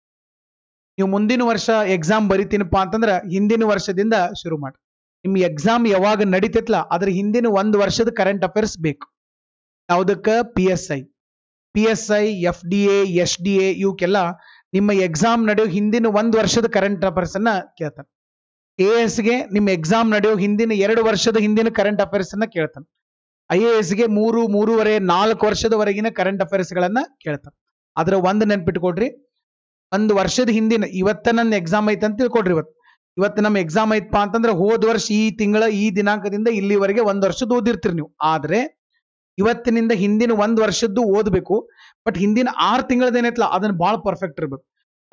ನೀವು ಮುಂದಿನ ವರ್ಷ ಎಕ್ಸಾಮ್ ಬರಿತೀನಪ್ಪ ಅಂತಂದ್ರೆ ಹಿಂದಿನ ವರ್ಷದಿಂದ ಶುರು ಮಾಡಿ ನಿಮ್ಮ ಎಕ್ಸಾಮ್ ಯಾವಾಗ ನಡೀತೈತ್ಲ ಅದ್ರ ಹಿಂದಿನ ಒಂದು ವರ್ಷದ ಕರೆಂಟ್ ಅಫೇರ್ಸ್ ಬೇಕು ಯಾವುದಕ್ಕೆ P S I P S I F D S D A ಇವಕ್ಕೆಲ್ಲ ನಿಮ್ಮ ಎಕ್ಸಾಮ್ ನಡೆಯೋ ಹಿಂದಿನ ಒಂದು ವರ್ಷದ ಕರೆಂಟ್ ಅಫೇರ್ಸ್ ಅನ್ನ ಕೇಳ್ತಾನೆ ಎ ಗೆ ನಿಮ್ಮ ಎಕ್ಸಾಮ್ ನಡೆಯೋ ಹಿಂದಿನ ಎರಡು ವರ್ಷದ ಹಿಂದಿನ ಕರೆಂಟ್ ಅನ್ನ ಕೇಳ್ತಾನೆ ಐ ಎ ಗೆ ಮೂರು ಮೂರುವರೆ ನಾಲ್ಕು ವರ್ಷದವರೆಗಿನ ಕರೆಂಟ್ ಗಳನ್ನ ಕೇಳ್ತಾನೆ ಅದರ ಒಂದು ನೆನ್ಪಿಟ್ಕೊಡ್ರಿ ಒಂದು ವರ್ಷದ ಹಿಂದಿನ ಇವತ್ತ ನನ್ನ ಎಕ್ಸಾಮ್ ಐತೆ ಅಂತ ತಿಳ್ಕೊಡ್ರಿ ಇವತ್ತು ಇವತ್ತು ನಮ್ಮ ಎಕ್ಸಾಮ್ ಐತಪ್ಪ ಅಂತಂದ್ರೆ ಹೋದ ವರ್ಷ ಈ ತಿಂಗಳ ಈ ದಿನಾಂಕದಿಂದ ಇಲ್ಲಿವರೆಗೆ ಒಂದು ವರ್ಷದ ಓದಿರ್ತೀರಿ ನೀವು ಆದ್ರೆ ಇವತ್ತಿನಿಂದ ಹಿಂದಿನ ಒಂದು ವರ್ಷದ್ದು ಓದಬೇಕು ಬಟ್ ಹಿಂದಿನ ಆರು ಏನೈತ್ಲ ಅದನ್ನ ಭಾಳ ಪರ್ಫೆಕ್ಟ್ ಇರ್ಬೇಕು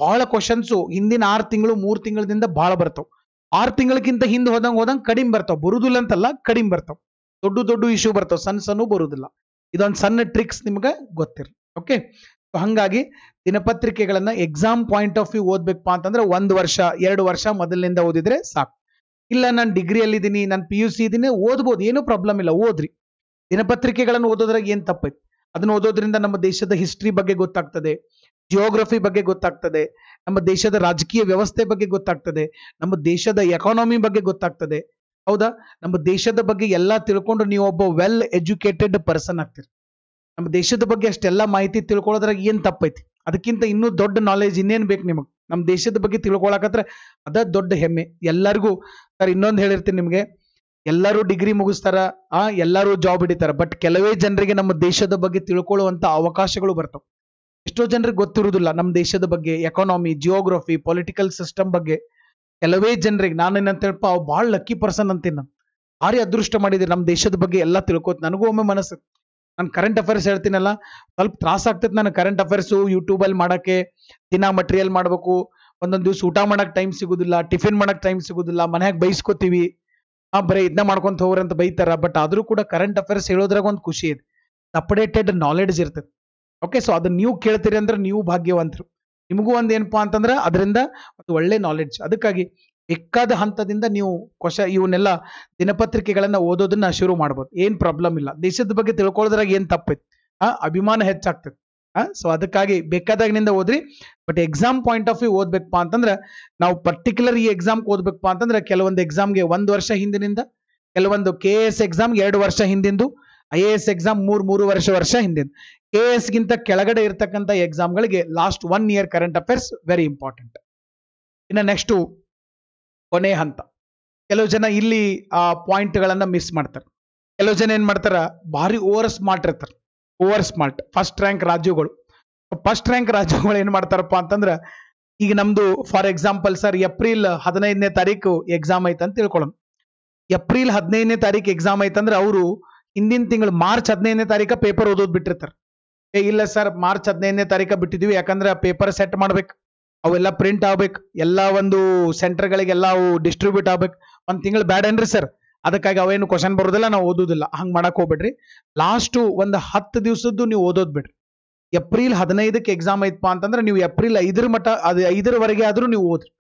ಭಾಳ ಕ್ವಶನ್ಸು ಹಿಂದಿನ ಆರ್ ತಿಂಗಳು ಮೂರ್ ತಿಂಗಳಿಂದ ಭಾಳ ಬರ್ತಾವೆ ಆರ್ ತಿಂಗಳಕ್ಕಿಂತ ಹಿಂದೆ ಹೋದಂಗೆ ಹೋದಂಗೆ ಕಡಿಮೆ ಬರ್ತಾವೆ ಬರುದಿಲ್ಲ ಅಂತಲ್ಲ ಕಡಿಮೆ ಬರ್ತಾವೆ ದೊಡ್ಡ ದೊಡ್ಡ ಇಶ್ಯೂ ಬರ್ತಾವೆ ಸಣ್ಣ ಸಣ್ಣ ಬರುದಿಲ್ಲ ಇದೊಂದು ಸಣ್ಣ ಟ್ರಿಕ್ಸ್ ನಿಮ್ಗೆ ಗೊತ್ತಿರಲಿ ಓಕೆ ಹಾಗಾಗಿ ದಿನಪತ್ರಿಕೆಗಳನ್ನು ಎಕ್ಸಾಮ್ ಪಾಯಿಂಟ್ ಆಫ್ ವ್ಯೂ ಓದ್ಬೇಕು ಅಂತಂದ್ರೆ ಒಂದು ವರ್ಷ ಎರಡು ವರ್ಷ ಮೊದಲಿನಿಂದ ಓದಿದ್ರೆ ಸಾಕು ಇಲ್ಲ ನಾನು ಡಿಗ್ರಿಯಲ್ಲಿದ್ದೀನಿ ನಾನು ಪಿ ಯು ಸಿ ಇದ್ದೀನಿ ಓದ್ಬೋದು ಏನೂ ಪ್ರಾಬ್ಲಮ್ ಇಲ್ಲ ಓದ್ರಿ ದಿನಪತ್ರಿಕೆಗಳನ್ನು ಓದೋದ್ರಾಗ ಏನು ತಪ್ಪೈತಿ ಅದನ್ನ ಓದೋದ್ರಿಂದ ನಮ್ಮ ದೇಶದ ಹಿಸ್ಟ್ರಿ ಬಗ್ಗೆ ಗೊತ್ತಾಗ್ತದೆ ಜಿಯೋಗ್ರಫಿ ಬಗ್ಗೆ ಗೊತ್ತಾಗ್ತದೆ ನಮ್ಮ ದೇಶದ ರಾಜಕೀಯ ವ್ಯವಸ್ಥೆ ಬಗ್ಗೆ ಗೊತ್ತಾಗ್ತದೆ ನಮ್ಮ ದೇಶದ ಎಕಾನಮಿ ಬಗ್ಗೆ ಗೊತ್ತಾಗ್ತದೆ ಹೌದಾ ನಮ್ಮ ದೇಶದ ಬಗ್ಗೆ ಎಲ್ಲ ತಿಳ್ಕೊಂಡು ನೀವು ಒಬ್ಬ ವೆಲ್ ಎಜುಕೇಟೆಡ್ ಪರ್ಸನ್ ಆಗ್ತೀರಿ ನಮ್ಮ ದೇಶದ ಬಗ್ಗೆ ಅಷ್ಟೆಲ್ಲ ಮಾಹಿತಿ ತಿಳ್ಕೊಳ್ಳೋದ್ರಾಗ ಏನು ತಪ್ಪೈತಿ ಅದಕ್ಕಿಂತ ಇನ್ನೂ ದೊಡ್ಡ ನಾಲೆಜ್ ಇನ್ನೇನ್ ಬೇಕು ನಿಮಗೆ ನಮ್ಮ ದೇಶದ ಬಗ್ಗೆ ತಿಳ್ಕೊಳಕತ್ರ ಅದ ದೊಡ್ಡ ಹೆಮ್ಮೆ ಎಲ್ಲರಿಗೂ ಸರ್ ಇನ್ನೊಂದು ಹೇಳಿರ್ತೀನಿ ನಿಮಗೆ ಎಲ್ಲರೂ ಡಿಗ್ರಿ ಮುಗಿಸ್ತಾರ ಆ ಎಲ್ಲರೂ ಜಾಬ್ ಹಿಡಿತಾರ ಬಟ್ ಕೆಲವೇ ಜನರಿಗೆ ನಮ್ಮ ದೇಶದ ಬಗ್ಗೆ ತಿಳ್ಕೊಳ್ಳುವಂಥ ಅವಕಾಶಗಳು ಬರ್ತವೆ ಎಷ್ಟೋ ಜನರಿಗೆ ಗೊತ್ತಿರುವುದಿಲ್ಲ ನಮ್ಮ ದೇಶದ ಬಗ್ಗೆ ಎಕಾನಮಿ ಜಿಯೋಗ್ರಫಿ ಪೊಲಿಟಿಕಲ್ ಸಿಸ್ಟಮ್ ಬಗ್ಗೆ ಕೆಲವೇ ಜನರಿಗೆ ನಾನೇನಂತೇಳಪ್ಪ ಅವ್ ಭಾಳ ಲಕ್ಕಿ ಪರ್ಸನ್ ಅಂತೀನಿ ನಾನು ಭಾರಿ ಅದೃಷ್ಟ ಮಾಡಿದೆ ನಮ್ಮ ದೇಶದ ಬಗ್ಗೆ ಎಲ್ಲ ತಿಳ್ಕೊತ ನನಗೂ ಒಮ್ಮೆ ಮನಸ್ಸು ನಾನು ಕರೆಂಟ್ ಅಫೇರ್ಸ್ ಹೇಳ್ತೀನಲ್ಲ ಸ್ವಲ್ಪ ತ್ರಾಸ ಆಗ್ತೈತೆ ನಾನು ಕರೆಂಟ್ ಅಫೇರ್ಸು ಯೂಟ್ಯೂಬಲ್ಲಿ ಮಾಡೋಕ್ಕೆ ದಿನ ಮಟೀರಿಯಲ್ ಮಾಡಬೇಕು ಒಂದೊಂದು ದಿವಸ ಊಟ ಮಾಡೋಕ್ಕೆ ಟೈಮ್ ಸಿಗೋದಿಲ್ಲ ಟಿಫಿನ್ ಮಾಡೋಕ್ಕೆ ಟೈಮ್ ಸಿಗೋದಿಲ್ಲ ಮನ್ಯಾಗ ಬೈಸ್ಕೋತೀವಿ ಆ ಬರೀ ಇದನ್ನ ಮಾಡ್ಕೊಂತ ಹೋಗ್ರಿ ಅಂತ ಬೈತಾರ ಬಟ್ ಆದರೂ ಕೂಡ ಕರೆಂಟ್ ಅಫೇರ್ಸ್ ಹೇಳೋದ್ರಾಗ ಒಂದು ಖುಷಿ ಇದೆ ಅಪ್ಡೇಟೆಡ್ ನಾಲೆಡ್ಜ್ ಇರ್ತದೆ ಓಕೆ ಸೊ ಅದನ್ನ ನೀವು ಕೇಳ್ತೀರಿ ಅಂದ್ರೆ ನೀವು ಭಾಗ್ಯವಂತರು ನಿಮಗೂ ಒಂದು ಏನಪ್ಪಾ ಅಂತಂದ್ರೆ ಅದರಿಂದ ಒಂದು ಒಳ್ಳೆ ನಾಲೆಡ್ಜ್ ಅದಕ್ಕಾಗಿ ಇಕ್ಕಾದ ಹಂತದಿಂದ ನೀವು ಕ್ವಶ ಇವನ್ನೆಲ್ಲ ದಿನಪತ್ರಿಕೆಗಳನ್ನು ಓದೋದನ್ನ ಶುರು ಮಾಡ್ಬೋದು ಏನು ಪ್ರಾಬ್ಲಮ್ ಇಲ್ಲ ದೇಶದ ಬಗ್ಗೆ ತಿಳ್ಕೊಳ್ಳೋದ್ರಾಗ ಏನು ತಪ್ಪೈತಿ ಆ ಅಭಿಮಾನ ಹೆಚ್ಚಾಗ್ತದೆ ಸೊ ಅದಕ್ಕಾಗಿ ಬೇಕಾದಾಗಿನಿಂದ ಓದ್ರಿ but exam point of view ಓದ್ಬೇಕಪ್ಪ ಅಂತಂದ್ರೆ ನಾವು ಪರ್ಟಿಕ್ಯುಲರ್ ಈ ಎಕ್ಸಾಮ್ ಓದ್ಬೇಕಪ್ಪ ಅಂತಂದ್ರೆ ಕೆಲವೊಂದು ಎಕ್ಸಾಮ್ಗೆ ಒಂದು ವರ್ಷ ಹಿಂದಿನಿಂದ ಕೆಲವೊಂದು ಕೆ ಎಸ್ ಎಕ್ಸಾಮ್ ಎರಡು ವರ್ಷ ಹಿಂದಿಂದು ಐ ಎ ಎಸ್ ಎಕ್ಸಾಮ್ ಮೂರು ಮೂರು ವರ್ಷ ವರ್ಷ ಹಿಂದಿನ ಕೆ ಎಸ್ ಗಿಂತ ಕೆಳಗಡೆ ಇರತಕ್ಕಂಥ ಎಕ್ಸಾಮ್ಗಳಿಗೆ last one year current affairs very important ಇನ್ನ ನೆಕ್ಸ್ಟು ಕೊನೆ ಹಂತ ಕೆಲವು ಜನ ಇಲ್ಲಿ ಆ ಗಳನ್ನ ಮಿಸ್ ಮಾಡ್ತಾರೆ ಕೆಲವು ಜನ ಏನು ಮಾಡ್ತಾರೆ ಭಾರಿ ಓವರ್ ಸ್ಮಾರ್ಟ್ ಇರ್ತಾರೆ ಓವರ್ ಸ್ಮಾರ್ಟ್ ಫಸ್ಟ್ ರ್ಯಾಂಕ್ ರಾಜ್ಯಗಳು ಫಸ್ಟ್ ರ್ಯಾಂಕ್ ರಾಜ್ಯಗಳು ಏನು ಮಾಡ್ತಾರಪ್ಪ ಅಂತಂದ್ರೆ ಈಗ ನಮ್ದು ಫಾರ್ ಎಕ್ಸಾಂಪಲ್ ಸರ್ ಏಪ್ರಿಲ್ ಹದಿನೈದನೇ ತಾರೀಕು ಎಕ್ಸಾಮ್ ಐತೆ ಅಂತ ತಿಳ್ಕೊಳ್ಳೋಣ ಏಪ್ರಿಲ್ ಹದಿನೈದನೇ ತಾರೀಕು ಎಕ್ಸಾಮ್ ಐತಂದ್ರೆ ಅವರು ಹಿಂದಿನ ತಿಂಗಳು ಮಾರ್ಚ್ ಹದಿನೈದನೇ ತಾರೀಕು ಪೇಪರ್ ಓದೋದು ಬಿಟ್ಟಿರ್ತಾರೆ ಏ ಇಲ್ಲ ಸರ್ ಮಾರ್ಚ್ ಹದಿನೈದನೇ ತಾರೀಕು ಬಿಟ್ಟಿದೀವಿ ಯಾಕಂದ್ರೆ ಪೇಪರ್ ಸೆಟ್ ಮಾಡ್ಬೇಕು ಅವೆಲ್ಲ ಪ್ರಿಂಟ್ ಆಗ್ಬೇಕು ಎಲ್ಲ ಒಂದು ಸೆಂಟರ್ಗಳಿಗೆಲ್ಲ ಅವು ಡಿಸ್ಟ್ರಿಬ್ಯೂಟ್ ಆಗ್ಬೇಕು ಒಂದು ತಿಂಗಳು ಏನ್ರಿ ಸರ್ ಅದಕ್ಕಾಗಿ ಅವೇನು ಕ್ವಶನ್ ಬರೋದಿಲ್ಲ ನಾವು ಓದೋದಿಲ್ಲ ಹಂಗ್ ಮಾಡಕ್ಕೆ ಹೋಗ್ಬೇಡ್ರಿ ಲಾಸ್ಟು ಒಂದು ಹತ್ತು ದಿವಸದ್ದು ನೀವು ಓದೋದು ಬಿಡ್ರಿ ಏಪ್ರಿಲ್ ಹದಿನೈದಕ್ಕೆ ಎಕ್ಸಾಮ್ ಐತಪ್ಪ ಅಂತಂದ್ರೆ ನೀವು ಏಪ್ರಿಲ್ ಐದರ ಮಟ್ಟ ಅದು ಐದರವರೆಗೆ ಆದ್ರೂ ನೀವು ಓದ್ರಿ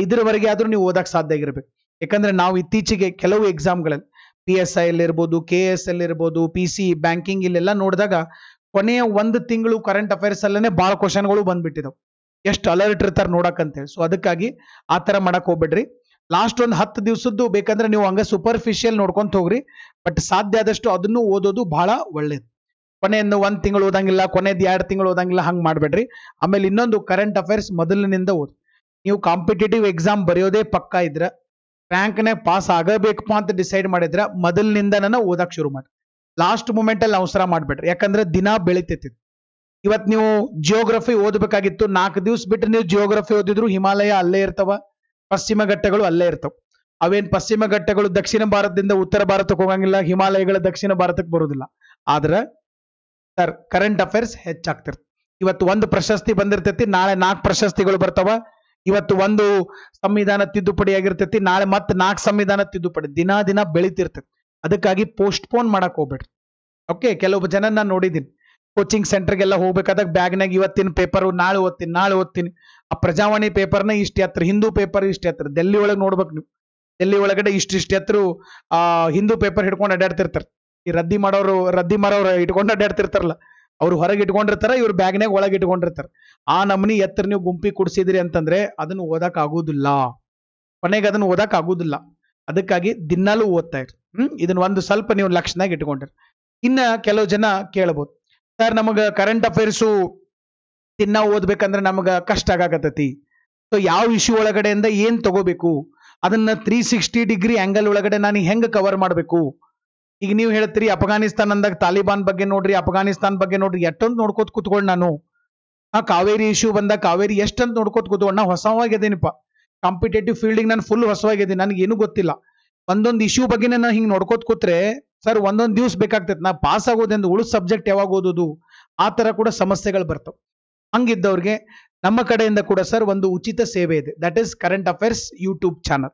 ಐದರವರೆಗೆ ಆದ್ರೂ ನೀವು ಓದಕ್ಕೆ ಸಾಧ್ಯ ಆಗಿರ್ಬೇಕು ಯಾಕಂದ್ರೆ ನಾವು ಇತ್ತೀಚೆಗೆ ಕೆಲವು ಗಳಲ್ಲಿ ಪಿ ಎಸ್ ಐ ಅಲ್ಲಿ ಇರ್ಬೋದು ಕೆ ಎಸ್ ಎಲ್ ಇರ್ಬೋದು ಪಿ ಸಿ ಬ್ಯಾಂಕಿಂಗ್ ಇಲ್ಲೆಲ್ಲ ನೋಡಿದಾಗ ಕೊನೆಯ ಒಂದು ತಿಂಗಳು ಕರೆಂಟ್ ಅಫೇರ್ಸ್ ಅಲ್ಲೇ ಭಾಳ ಕ್ವಶನ್ಗಳು ಬಂದ್ಬಿಟ್ಟಿದವು ಎಷ್ಟು ಅಲರ್ಟ್ ಇರ್ತಾರೆ ಹೇಳಿ ಸೊ ಅದಕ್ಕಾಗಿ ಆ ತರ ಮಾಡಕ್ಕೆ ಹೋಗ್ಬೇಡ್ರಿ ಲಾಸ್ಟ್ ಒಂದು ಹತ್ತು ದಿವಸದ್ದು ಬೇಕಂದ್ರೆ ನೀವು ಹಂಗೆ ಸೂಪರ್ಫಿಷಿಯಲ್ ನೋಡ್ಕೊಂತ ಹೋಗ್ರಿ ಬಟ್ ಸಾಧ್ಯ ಆದಷ್ಟು ಅದನ್ನು ಓದೋದು ಬಹಳ ಒಳ್ಳೇದು ಕೊನೆಯನ್ನು ಒಂದು ತಿಂಗಳು ಓದಂಗಿಲ್ಲ ಕೊನೆಯದು ಎರಡು ತಿಂಗಳು ಓದಂಗಿಲ್ಲ ಹಂಗೆ ಮಾಡಬೇಡ್ರಿ ಆಮೇಲೆ ಇನ್ನೊಂದು ಕರೆಂಟ್ ಅಫೇರ್ಸ್ ಮೊದಲಿನಿಂದ ಓದಿ ನೀವು ಕಾಂಪಿಟೇಟಿವ್ ಎಕ್ಸಾಮ್ ಬರೆಯೋದೇ ಪಕ್ಕ ಇದ್ರೆ ರ್ಯಾಂಕ್ನೇ ಪಾಸ್ ಆಗಬೇಕಪ್ಪ ಅಂತ ಡಿಸೈಡ್ ಮಾಡಿದ್ರೆ ಮೊದಲಿನಿಂದ ನಾನು ಓದಕ್ಕೆ ಶುರು ಮಾಡಿ ಲಾಸ್ಟ್ ಮೂಮೆಂಟಲ್ಲಿ ಅವಸರ ಮಾಡಬೇಡ್ರಿ ಯಾಕಂದ್ರೆ ದಿನ ಬೆಳಿತೈತಿ ಇವತ್ ನೀವು ಜಿಯೋಗ್ರಫಿ ಓದಬೇಕಾಗಿತ್ತು ನಾಲ್ಕು ದಿವಸ ಬಿಟ್ಟು ನೀವು ಜಿಯೋಗ್ರಫಿ ಓದಿದ್ರು ಹಿಮಾಲಯ ಅಲ್ಲೇ ಇರ್ತವ ಪಶ್ಚಿಮ ಘಟ್ಟಗಳು ಅಲ್ಲೇ ಇರ್ತಾವ ಅವೇನ್ ಪಶ್ಚಿಮ ಘಟ್ಟಗಳು ದಕ್ಷಿಣ ಭಾರತದಿಂದ ಉತ್ತರ ಭಾರತಕ್ಕೆ ಹೋಗಂಗಿಲ್ಲ ಹಿಮಾಲಯಗಳು ದಕ್ಷಿಣ ಭಾರತಕ್ಕೆ ಬರೋದಿಲ್ಲ ಆದ್ರೆ ಸರ್ ಕರೆಂಟ್ ಅಫೇರ್ಸ್ ಹೆಚ್ಚಾಗ್ತಿರ್ತ ಇವತ್ತು ಒಂದು ಪ್ರಶಸ್ತಿ ಬಂದಿರ್ತೈತಿ ನಾಳೆ ನಾಲ್ಕು ಪ್ರಶಸ್ತಿಗಳು ಬರ್ತಾವ ಇವತ್ತು ಒಂದು ಸಂವಿಧಾನ ತಿದ್ದುಪಡಿ ಆಗಿರ್ತೈತಿ ನಾಳೆ ಮತ್ತೆ ನಾಲ್ಕು ಸಂವಿಧಾನ ತಿದ್ದುಪಡಿ ದಿನ ದಿನ ಬೆಳಿತಿರ್ತೈತಿ ಅದಕ್ಕಾಗಿ ಪೋಸ್ಟ್ಪೋನ್ ಮಾಡಕ್ ಹೋಗ್ಬೇಡ್ರಿ ಓಕೆ ಕೆಲವು ಜನ ನಾನು ನೋಡಿದ್ದೀನಿ ಕೋಚಿಂಗ್ ಸೆಂಟರ್ಗೆಲ್ಲ ಹೋಗ್ಬೇಕಾದಾಗ ಬ್ಯಾಗ್ನಾಗ ಇವತ್ತಿನ ಪೇಪರು ನಾಳೆ ಓದ್ತೀನಿ ನಾಳೆ ಓದ್ತೀನಿ ಆ ಪ್ರಜಾವಾಣಿ ಪೇಪರ್ನ ಇಷ್ಟು ಎತ್ತರ ಹಿಂದೂ ಪೇಪರ್ ಇಷ್ಟು ಎತ್ತರ ಡೆಲ್ಲಿ ಒಳಗೆ ನೋಡ್ಬೇಕು ನೀವು ಡೆಲ್ಲಿ ಒಳಗಡೆ ಇಷ್ಟು ಇಷ್ಟು ಎತ್ತರ ಹಿಂದೂ ಪೇಪರ್ ಹಿಡ್ಕೊಂಡು ಅಡ್ಡಾಡ್ತಿರ್ತಾರೆ ಈ ರದ್ದಿ ಮಾಡೋರು ರದ್ದಿ ಮಾಡೋರು ಇಟ್ಕೊಂಡು ಅಡ್ಡಾಡ್ತಿರ್ತಾರಲ್ಲ ಅವ್ರು ಹೊರಗೆ ಇಟ್ಕೊಂಡಿರ್ತಾರ ಇವ್ರು ಬ್ಯಾಗ್ನಾಗ ಒಳಗೆ ಇಟ್ಕೊಂಡಿರ್ತಾರೆ ಆ ನಮನಿ ಎತ್ತರ ನೀವು ಗುಂಪಿ ಕುಡಿಸಿದ್ರಿ ಅಂತಂದ್ರೆ ಅದನ್ನು ಓದಕ್ ಆಗೋದಿಲ್ಲ ಕೊನೆಗೆ ಅದನ್ನು ಓದಕ್ಕೆ ಆಗೋದಿಲ್ಲ ಅದಕ್ಕಾಗಿ ದಿನಾಲೂ ಓದ್ತಾ ಇರಿ ಹ್ಮ್ ಇದನ್ನ ಒಂದು ಸ್ವಲ್ಪ ನೀವು ಲಕ್ಷನಾಗ ಇಟ್ಕೊಂಡ್ರಿ ಇನ್ನ ಕೆಲವು ಜನ ಕೇಳಬಹುದು ಸರ್ ನಮಗ ಕರೆಂಟ್ ಅಫೇರ್ಸು ತಿನ್ನ ಓದ್ಬೇಕಂದ್ರೆ ನಮಗ ಕಷ್ಟ ಆಗಾಕತ್ತೈತಿ ಸೊ ಯಾವ ಇಶ್ಯೂ ಒಳಗಡೆಯಿಂದ ಏನ್ ತಗೋಬೇಕು ಅದನ್ನ ತ್ರೀ ಸಿಕ್ಸ್ಟಿ ಡಿಗ್ರಿ ಆಂಗಲ್ ಒಳಗಡೆ ನಾನು ಹೆಂಗ ಕವರ್ ಮಾಡಬೇಕು ಈಗ ನೀವು ಹೇಳ್ತೀರಿ ಅಫ್ಘಾನಿಸ್ತಾನ್ ಅಂದಾಗ ತಾಲಿಬಾನ್ ಬಗ್ಗೆ ನೋಡ್ರಿ ಅಫ್ಘಾನಿಸ್ತಾನ್ ಬಗ್ಗೆ ನೋಡ್ರಿ ಎಷ್ಟೊಂದು ನೋಡ್ಕೋತ ಕುತ್ಕೊಂಡ್ ನಾನು ಆ ಕಾವೇರಿ ಇಶ್ಯೂ ಬಂದಾಗ ಕಾವೇರಿ ಎಷ್ಟಂತ ನೋಡ್ಕೋತ ಕೂತ್ಕೊಂಡು ನಾ ಹೊಸವಾಗಿದ್ದೀನಿಪ್ಪ ಕಾಂಪಿಟೇಟಿವ್ ಫೀಲ್ಡಿಂಗ್ ನಾನು ಫುಲ್ ಹೊಸವಾಗಿದ್ದೀನಿ ಏನು ಗೊತ್ತಿಲ್ಲ ಒಂದೊಂದು ಇಶ್ಯೂ ಬಗ್ಗೆ ನಾನು ಹಿಂಗೆ ನೋಡ್ಕೋತ ಕೂತ್ರೆ ಸರ್ ಒಂದೊಂದು ದಿವ್ಸ ಬೇಕಾಗ್ತೈತೆ ನಾ ಪಾಸ್ ಆಗೋದೆಂದು ಉಳಿದ ಸಬ್ಜೆಕ್ಟ್ ಯಾವಾಗ ಓದೋದು ಆ ಥರ ಕೂಡ ಸಮಸ್ಯೆಗಳು ಬರ್ತವೆ ಹಂಗಿದ್ದವ್ರಿಗೆ ನಮ್ಮ ಕಡೆಯಿಂದ ಕೂಡ ಸರ್ ಒಂದು ಉಚಿತ ಸೇವೆ ಇದೆ that is current affairs YouTube channel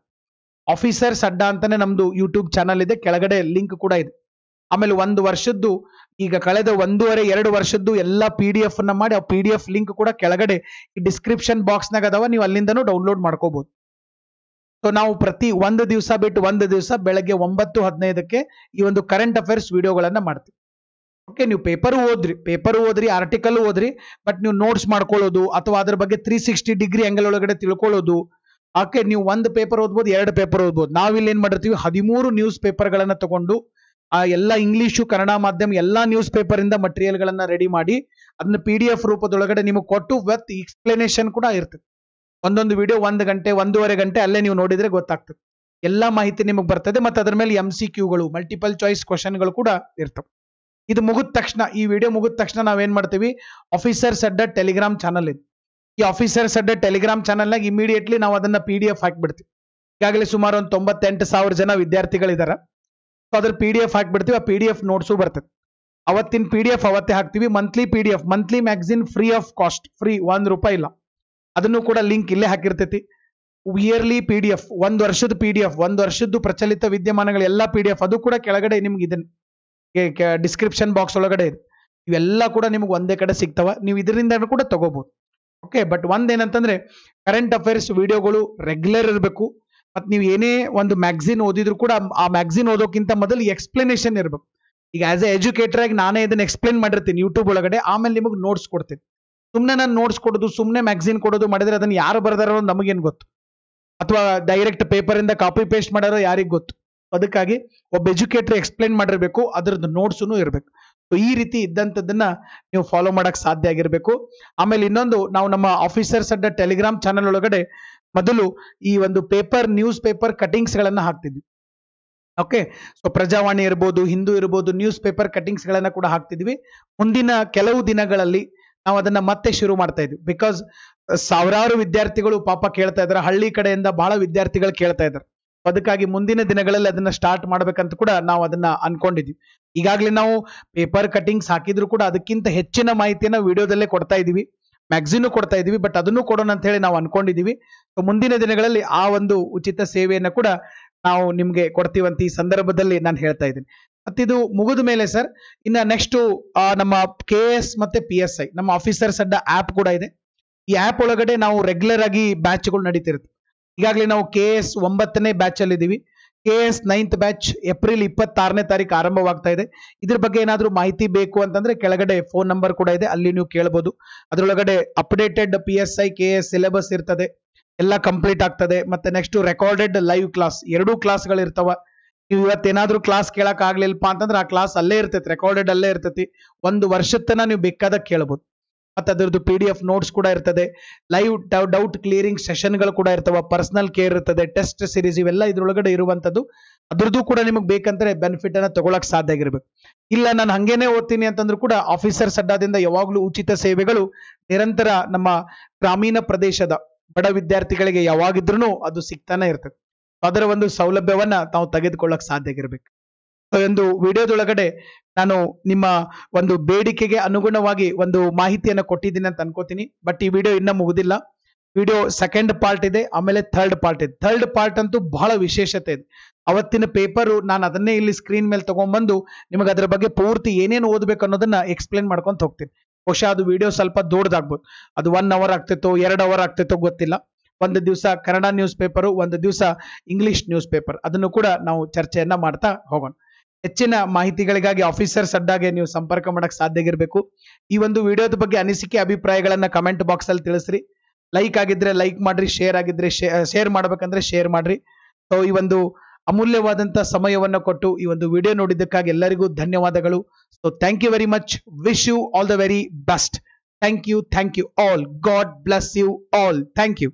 officers Adda ಅಂತಾನೆ ನಮ್ದು ಯೂಟ್ಯೂಬ್ ಚಾನಲ್ ಇದೆ ಕೆಳಗಡೆ ಲಿಂಕ್ ಕೂಡ ಇದೆ ಆಮೇಲೆ ಒಂದು ವರ್ಷದ್ದು ಈಗ ಕಳೆದ ಒಂದೂವರೆ ಎರಡು ವರ್ಷದ್ದು ಎಲ್ಲ ಪಿ ಡಿ ಎಫ್ ಅನ್ನ ಮಾಡಿ ಆ ಪಿ ಡಿ ಎಫ್ ಲಿಂಕ್ ಕೂಡ ಕೆಳಗಡೆ ಈ ಡಿಸ್ಕ್ರಿಪ್ಷನ್ ಬಾಕ್ಸ್ನಾಗ ಅದಾವ ನೀವು ಅಲ್ಲಿಂದನೂ ಡೌನ್ಲೋಡ್ ಮಾಡ್ಕೋಬಹುದು ಸೊ ನಾವು ಪ್ರತಿ ಒಂದು ದಿವಸ ಬಿಟ್ಟು ಒಂದು ದಿವಸ ಬೆಳಗ್ಗೆ ಒಂಬತ್ತು ಹದಿನೈದಕ್ಕೆ ಈ ಒಂದು ಕರೆಂಟ್ ಅಫೇರ್ಸ್ ವಿಡಿಯೋಗಳನ್ನು ಮಾಡ್ತೀವಿ ಓಕೆ ನೀವು ಪೇಪರ್ ಓದ್ರಿ ಪೇಪರ್ ಓದ್ರಿ ಆರ್ಟಿಕಲ್ ಓದ್ರಿ ಬಟ್ ನೀವು ನೋಟ್ಸ್ ಮಾಡ್ಕೊಳ್ಳೋದು ಅಥವಾ ಅದ್ರ ಬಗ್ಗೆ ತ್ರೀ ಸಿಕ್ಸ್ಟಿ ಡಿಗ್ರಿ ಎಂಗಲ್ ಒಳಗಡೆ ತಿಳ್ಕೊಳ್ಳೋದು ಓಕೆ ನೀವು ಒಂದು ಪೇಪರ್ ಓದ್ಬೋದು ಎರಡು ಪೇಪರ್ ಓದ್ಬೋದು ನಾವಿಲ್ಲಿ ಏನು ಮಾಡಿರ್ತೀವಿ ಹದಿಮೂರು ನ್ಯೂಸ್ ಪೇಪರ್ಗಳನ್ನು ತಗೊಂಡು ಆ ಎಲ್ಲ ಇಂಗ್ಲೀಷು ಕನ್ನಡ ಮಾಧ್ಯಮ ಎಲ್ಲ ನ್ಯೂಸ್ ಪೇಪರಿಂದ ಗಳನ್ನ ರೆಡಿ ಮಾಡಿ ಅದನ್ನ ಪಿ ಡಿ ಎಫ್ ರೂಪದೊಳಗಡೆ ನಿಮಗೆ ಕೊಟ್ಟು ವಿತ್ ಎಕ್ಸ್ಪ್ಲನೇಷನ್ ಕೂಡ ಇರ್ತದೆ ಒಂದೊಂದು ವಿಡಿಯೋ ಒಂದು ಗಂಟೆ ಒಂದೂವರೆ ಗಂಟೆ ಅಲ್ಲೇ ನೀವು ನೋಡಿದ್ರೆ ಗೊತ್ತಾಗ್ತದೆ ಎಲ್ಲ ಮಾಹಿತಿ ನಿಮಗೆ ಬರ್ತದೆ ಮತ್ತು ಅದರ ಮೇಲೆ ಎಂ ಸಿ ಕ್ಯೂಗಳು ಮಲ್ಟಿಪಲ್ ಚಾಯ್ಸ್ ಕ್ವಶನ್ಗಳು ಕೂಡ ಇರ್ತವೆ ಇದು ಮುಗಿದ ತಕ್ಷಣ ಈ ವಿಡಿಯೋ ಮುಗಿದ ತಕ್ಷಣ ನಾವೇನು ಮಾಡ್ತೀವಿ ಆಫೀಸರ್ ಸಡ್ಡ ಟೆಲಿಗ್ರಾಮ್ ಚಾನಲ್ ಇದೆ ಈ ಆಫೀಸರ್ ಅಡ್ಡ ಟೆಲಿಗ್ರಾಮ್ ಚಾನಲ್ನಾಗ ಇಮಿಡಿಯೇಟ್ಲಿ ನಾವು ಅದನ್ನ ಪಿ ಡಿ ಎಫ್ ಹಾಕ್ಬಿಡ್ತೀವಿ ಈಗಾಗಲೇ ಸುಮಾರು ಒಂದು ತೊಂಬತ್ತೆಂಟು ಸಾವಿರ ಜನ ವಿದ್ಯಾರ್ಥಿಗಳಿದ್ದಾರೆ ಸೊ ಅದ್ರ ಪಿ ಡಿ ಎಫ್ ಹಾಕ್ಬಿಡ್ತೀವಿ ಆ ಪಿ ಡಿ ಎಫ್ ನೋಟ್ಸು ಬರ್ತದೆ ಅವತ್ತಿನ ಪಿ ಡಿ ಎಫ್ ಅವತ್ತೇ ಹಾಕ್ತೀವಿ monthly P D F monthly magazine free of cost free ಒಂದು ರೂಪಾಯಿ ಇಲ್ಲ ಅದನ್ನು ಕೂಡ ಲಿಂಕ್ ಇಲ್ಲೇ ಹಾಕಿರ್ತೈತಿ ಇಯರ್ಲಿ ಪಿ ಡಿ ಎಫ್ ಒಂದು ವರ್ಷದ ಪಿ ಡಿ ಎಫ್ ಒಂದು ವರ್ಷದ್ದು ಪ್ರಚಲಿತ ವಿದ್ಯಮಾನಗಳ ಎಲ್ಲ ಪಿ ಡಿ ಎಫ್ ಅದು ಕೂಡ ಕೆಳಗಡೆ ನಿಮ್ಗೆ ಇದನ್ನ ಡಿಸ್ಕ್ರಿಪ್ಷನ್ ಬಾಕ್ಸ್ ಒಳಗಡೆ ಇದೆ ಇವೆಲ್ಲ ಕೂಡ ನಿಮ್ಗೆ ಒಂದೇ ಕಡೆ ಸಿಗ್ತಾವ ನೀವು ಇದರಿಂದ ಕೂಡ ತಗೋಬಹುದು ಓಕೆ ಬಟ್ ಒಂದೇನಂತಂದ್ರೆ ಕರೆಂಟ್ ಅಫೇರ್ಸ್ ವಿಡಿಯೋಗಳು ರೆಗ್ಯುಲರ್ ಇರಬೇಕು ಮತ್ತು ನೀವು ಏನೇ ಒಂದು ಮ್ಯಾಗ್ಝಿನ್ ಓದಿದ್ರು ಕೂಡ ಆ ಮ್ಯಾಗ್ಝಿನ್ ಓದೋಕ್ಕಿಂತ ಮೊದಲು ಎಕ್ಸ್ಪ್ಲನೇಷನ್ ಇರಬೇಕು ಈಗ ಆಸ್ ಎ ಎಜುಕೇಟರ್ ಆಗಿ ನಾನೇ ಇದನ್ನ ಎಕ್ಸ್ಪ್ಲೇನ್ ಮಾಡಿರ್ತೀನಿ ಯೂಟ್ಯೂಬ್ ಒಳಗಡೆ ಆಮೇಲೆ ನಿಮಗೆ ನೋಟ್ಸ್ ಕೊಡ್ತೀನಿ ಸುಮ್ಮನೆ ನಾನು ನೋಟ್ಸ್ ಕೊಡೋದು ಸುಮ್ಮನೆ ಮ್ಯಾಗ್ಝಿನ್ ಕೊಡೋದು ಮಾಡಿದ್ರೆ ಅದನ್ನು ಯಾರು ಬರೆದಾರೋ ನಮಗೇನು ಗೊತ್ತು ಅಥವಾ ಡೈರೆಕ್ಟ್ ಪೇಪರಿಂದ ಕಾಪಿ ಪೇಸ್ಟ್ ಮಾಡಾರೋ ಯಾರಿಗೆ ಗೊತ್ತು ಅದಕ್ಕಾಗಿ ಒಬ್ಬ ಎಜುಕೇಟರ್ ಎಕ್ಸ್ಪ್ಲೈನ್ ಮಾಡಿರಬೇಕು ಅದರದ್ದು ನೋಟ್ಸೂ ಇರಬೇಕು ಸೊ ಈ ರೀತಿ ಇದ್ದಂಥದ್ದನ್ನ ನೀವು ಫಾಲೋ ಮಾಡೋಕ್ಕೆ ಸಾಧ್ಯ ಆಗಿರಬೇಕು ಆಮೇಲೆ ಇನ್ನೊಂದು ನಾವು ನಮ್ಮ ಆಫೀಸರ್ಸ್ ಅಡ್ಡ ಟೆಲಿಗ್ರಾಮ್ ಚಾನಲ್ ಒಳಗಡೆ ಮೊದಲು ಈ ಒಂದು ಪೇಪರ್ ನ್ಯೂಸ್ ಪೇಪರ್ ಕಟಿಂಗ್ಸ್ಗಳನ್ನು ಹಾಕ್ತಿದ್ವಿ ಓಕೆ ಸೊ ಪ್ರಜಾವಾಣಿ ಇರ್ಬೋದು ಹಿಂದೂ ಇರ್ಬೋದು ನ್ಯೂಸ್ ಪೇಪರ್ ಕಟಿಂಗ್ಸ್ಗಳನ್ನು ಕೂಡ ಹಾಕ್ತಿದ್ವಿ ಮುಂದಿನ ಕೆಲವು ದಿನಗಳಲ್ಲಿ ನಾವು ಅದನ್ನ ಮತ್ತೆ ಶುರು ಮಾಡ್ತಾ ಇದ್ವಿ ಬಿಕಾಸ್ ಸಾವಿರಾರು ವಿದ್ಯಾರ್ಥಿಗಳು ಪಾಪ ಕೇಳ್ತಾ ಇದ್ದಾರೆ ಹಳ್ಳಿ ಕಡೆಯಿಂದ ಬಹಳ ವಿದ್ಯಾರ್ಥಿಗಳು ಕೇಳ್ತಾ ಇದ್ದಾರೆ ಅದಕ್ಕಾಗಿ ಮುಂದಿನ ದಿನಗಳಲ್ಲಿ ಅದನ್ನ ಸ್ಟಾರ್ಟ್ ಮಾಡ್ಬೇಕಂತ ಕೂಡ ನಾವು ಅದನ್ನ ಅನ್ಕೊಂಡಿದ್ವಿ ಈಗಾಗಲೇ ನಾವು ಪೇಪರ್ ಕಟಿಂಗ್ಸ್ ಹಾಕಿದ್ರು ಕೂಡ ಅದಕ್ಕಿಂತ ಹೆಚ್ಚಿನ ಮಾಹಿತಿಯನ್ನ ವಿಡಿಯೋದಲ್ಲೇ ಕೊಡ್ತಾ ಇದೀವಿ ಮ್ಯಾಗ್ಝಿನ್ ಕೊಡ್ತಾ ಇದೀವಿ ಬಟ್ ಅದನ್ನು ಕೊಡೋಣ ಅಂತ ಹೇಳಿ ನಾವು ಅನ್ಕೊಂಡಿದೀವಿ ಸೊ ಮುಂದಿನ ದಿನಗಳಲ್ಲಿ ಆ ಒಂದು ಉಚಿತ ಸೇವೆಯನ್ನ ಕೂಡ ನಾವು ನಿಮ್ಗೆ ಕೊಡ್ತೀವಂತ ಈ ಸಂದರ್ಭದಲ್ಲಿ ನಾನು ಹೇಳ್ತಾ ಇದ್ದೀನಿ ಮತ್ತಿದು ಮುಗಿದ ಮೇಲೆ ಸರ್ ಇನ್ನು ನೆಕ್ಸ್ಟು ನಮ್ಮ ಕೆ ಎಸ್ ಮತ್ತೆ ಪಿ ಎಸ್ ಐ ನಮ್ಮ ಆಫೀಸರ್ಸ್ ಅಡ್ಡ ಆ್ಯಪ್ ಕೂಡ ಇದೆ ಈ ಆ್ಯಪ್ ಒಳಗಡೆ ನಾವು ರೆಗ್ಯುಲರ್ ಆಗಿ ಬ್ಯಾಚ್ಗಳು ನಡೀತಿರುತ್ತೆ ಈಗಾಗಲೇ ನಾವು ಕೆ ಎಸ್ ಒಂಬತ್ತನೇ ಇದ್ದೀವಿ K S ninth batch April ಇಪ್ಪತ್ತಾರನೇ ತಾರೀಕು ಆರಂಭವಾಗ್ತಾ ಇದೆ ಇದ್ರ ಬಗ್ಗೆ ಏನಾದರೂ ಮಾಹಿತಿ ಬೇಕು ಅಂತಂದ್ರೆ ಕೆಳಗಡೆ ಫೋನ್ ನಂಬರ್ ಕೂಡ ಇದೆ ಅಲ್ಲಿ ನೀವು ಕೇಳ್ಬೋದು ಅದರೊಳಗಡೆ updated P S I K S syllabus ಇರ್ತದೆ ಎಲ್ಲ ಕಂಪ್ಲೀಟ್ ಆಗ್ತದೆ ಮತ್ತೆ ನೆಕ್ಸ್ಟ್ ರೆಕಾರ್ಡೆಡ್ ಲೈವ್ ಕ್ಲಾಸ್ ಎರಡೂ ಕ್ಲಾಸ್ಗಳು ಇರ್ತವೆ ನೀವು ಇವತ್ತೇನಾದ್ರೂ ಕ್ಲಾಸ್ ಕೇಳಕ್ ಆಗ್ಲಿಲ್ಲಪ್ಪ ಅಂತಂದ್ರೆ ಆ ಕ್ಲಾಸ್ ಅಲ್ಲೇ ಇರ್ತೈತಿ ರೆಕಾರ್ಡೆಡ್ ಅಲ್ಲೇ ಇರ್ತೈತಿ ಒಂದು ವರ್ಷತನ ನೀವು ಬೇಕಾದ ಕೇಳಬಹುದು ಮತ್ತೆ ಅದರದ್ದು ಪಿ ಡಿ ಎಫ್ ನೋಟ್ಸ್ ಕೂಡ ಇರ್ತದೆ ಲೈವ್ ಡೌಟ್ ಕ್ಲಿಯರಿಂಗ್ ಸೆಷನ್ಗಳು ಕೂಡ ಇರ್ತವೆ ಪರ್ಸನಲ್ ಕೇರ್ ಇರ್ತದೆ ಟೆಸ್ಟ್ ಸಿರೀಸ್ ಇವೆಲ್ಲ ಇದರೊಳಗಡೆ ಇರುವಂತದ್ದು ಅದ್ರದ್ದು ಕೂಡ ನಿಮಗೆ ಬೇಕಂದ್ರೆ ಬೆನಿಫಿಟ್ ಅನ್ನ ತಗೊಳಕ್ ಸಾಧ್ಯ ಆಗಿರ್ಬೇಕು ಇಲ್ಲ ನಾನು ಹಂಗೇನೆ ಓದ್ತೀನಿ ಅಂತಂದ್ರೂ ಕೂಡ ಆಫೀಸರ್ಸ್ ಅಡ್ಡಾದಿಂದ ಯಾವಾಗಲೂ ಉಚಿತ ಸೇವೆಗಳು ನಿರಂತರ ನಮ್ಮ ಗ್ರಾಮೀಣ ಪ್ರದೇಶದ ಬಡ ವಿದ್ಯಾರ್ಥಿಗಳಿಗೆ ಯಾವಾಗಿದ್ರೂ ಅದು ಸಿಗ್ತಾನೆ ಇರ್ತದೆ ಅದರ ಒಂದು ಸೌಲಭ್ಯವನ್ನ ತಾವು ತೆಗೆದುಕೊಳ್ಳಕ್ ಸಾಧ್ಯ ಆಗಿರ್ಬೇಕು ಒಂದು ವಿಡಿಯೋದೊಳಗಡೆ ನಾನು ನಿಮ್ಮ ಒಂದು ಬೇಡಿಕೆಗೆ ಅನುಗುಣವಾಗಿ ಒಂದು ಮಾಹಿತಿಯನ್ನು ಕೊಟ್ಟಿದ್ದೀನಿ ಅಂತ ಅನ್ಕೋತೀನಿ ಬಟ್ ಈ ವಿಡಿಯೋ ಇನ್ನೂ ಮುಗುದಿಲ್ಲ ವಿಡಿಯೋ ಸೆಕೆಂಡ್ ಪಾರ್ಟ್ ಇದೆ ಆಮೇಲೆ ಥರ್ಡ್ ಪಾರ್ಟ್ ಇದೆ ಥರ್ಡ್ ಪಾರ್ಟ್ ಅಂತೂ ಬಹಳ ವಿಶೇಷತೆ ಇದೆ ಅವತ್ತಿನ ಪೇಪರು ನಾನು ಅದನ್ನೇ ಇಲ್ಲಿ ಸ್ಕ್ರೀನ್ ಮೇಲೆ ತಗೊಂಡ್ಬಂದು ನಿಮಗೆ ಅದರ ಬಗ್ಗೆ ಪೂರ್ತಿ ಏನೇನು ಓದಬೇಕು ಅನ್ನೋದನ್ನ ಎಕ್ಸ್ಪ್ಲೇನ್ ಮಾಡ್ಕೊಂತ ಹೋಗ್ತೀನಿ ಬಹುಶಃ ಅದು ವಿಡಿಯೋ ಸ್ವಲ್ಪ ದೊಡ್ಡದಾಗ್ಬೋದು ಅದು ಒನ್ ಅವರ್ ಆಗ್ತಿತ್ತೋ ಎರಡು ಅವರ್ ಆಗ್ತೈತೋ ಗೊತ್ತಿಲ್ಲ ಒಂದು ದಿವಸ ಕನ್ನಡ ನ್ಯೂಸ್ ಪೇಪರು ಒಂದು ದಿವಸ ಇಂಗ್ಲಿಷ್ ನ್ಯೂಸ್ ಪೇಪರ್ ಅದನ್ನು ಕೂಡ ನಾವು ಚರ್ಚೆಯನ್ನ ಮಾಡ್ತಾ ಹೋಗೋಣ ಹೆಚ್ಚಿನ ಮಾಹಿತಿಗಳಿಗಾಗಿ ಆಫೀಸರ್ಸ್ ಅಡ್ಡಾಗೆ ನೀವು ಸಂಪರ್ಕ ಮಾಡಕ್ಕೆ ಸಾಧ್ಯ ಇರಬೇಕು ಈ ಒಂದು ವಿಡಿಯೋದ ಬಗ್ಗೆ ಅನಿಸಿಕೆ ಅಭಿಪ್ರಾಯಗಳನ್ನ ಕಮೆಂಟ್ ಬಾಕ್ಸ್ ಅಲ್ಲಿ ತಿಳಿಸ್ರಿ ಲೈಕ್ ಆಗಿದ್ರೆ ಲೈಕ್ ಮಾಡ್ರಿ ಶೇರ್ ಆಗಿದ್ರೆ ಶೇರ್ ಮಾಡ್ಬೇಕಂದ್ರೆ ಶೇರ್ ಮಾಡ್ರಿ ಸೊ ಈ ಒಂದು ಅಮೂಲ್ಯವಾದಂತ ಸಮಯವನ್ನು ಕೊಟ್ಟು ಈ ಒಂದು ವಿಡಿಯೋ ನೋಡಿದ್ದಕ್ಕಾಗಿ ಎಲ್ಲರಿಗೂ ಧನ್ಯವಾದಗಳು so thank you very much wish you all the very best thank you thank you all God bless you all thank you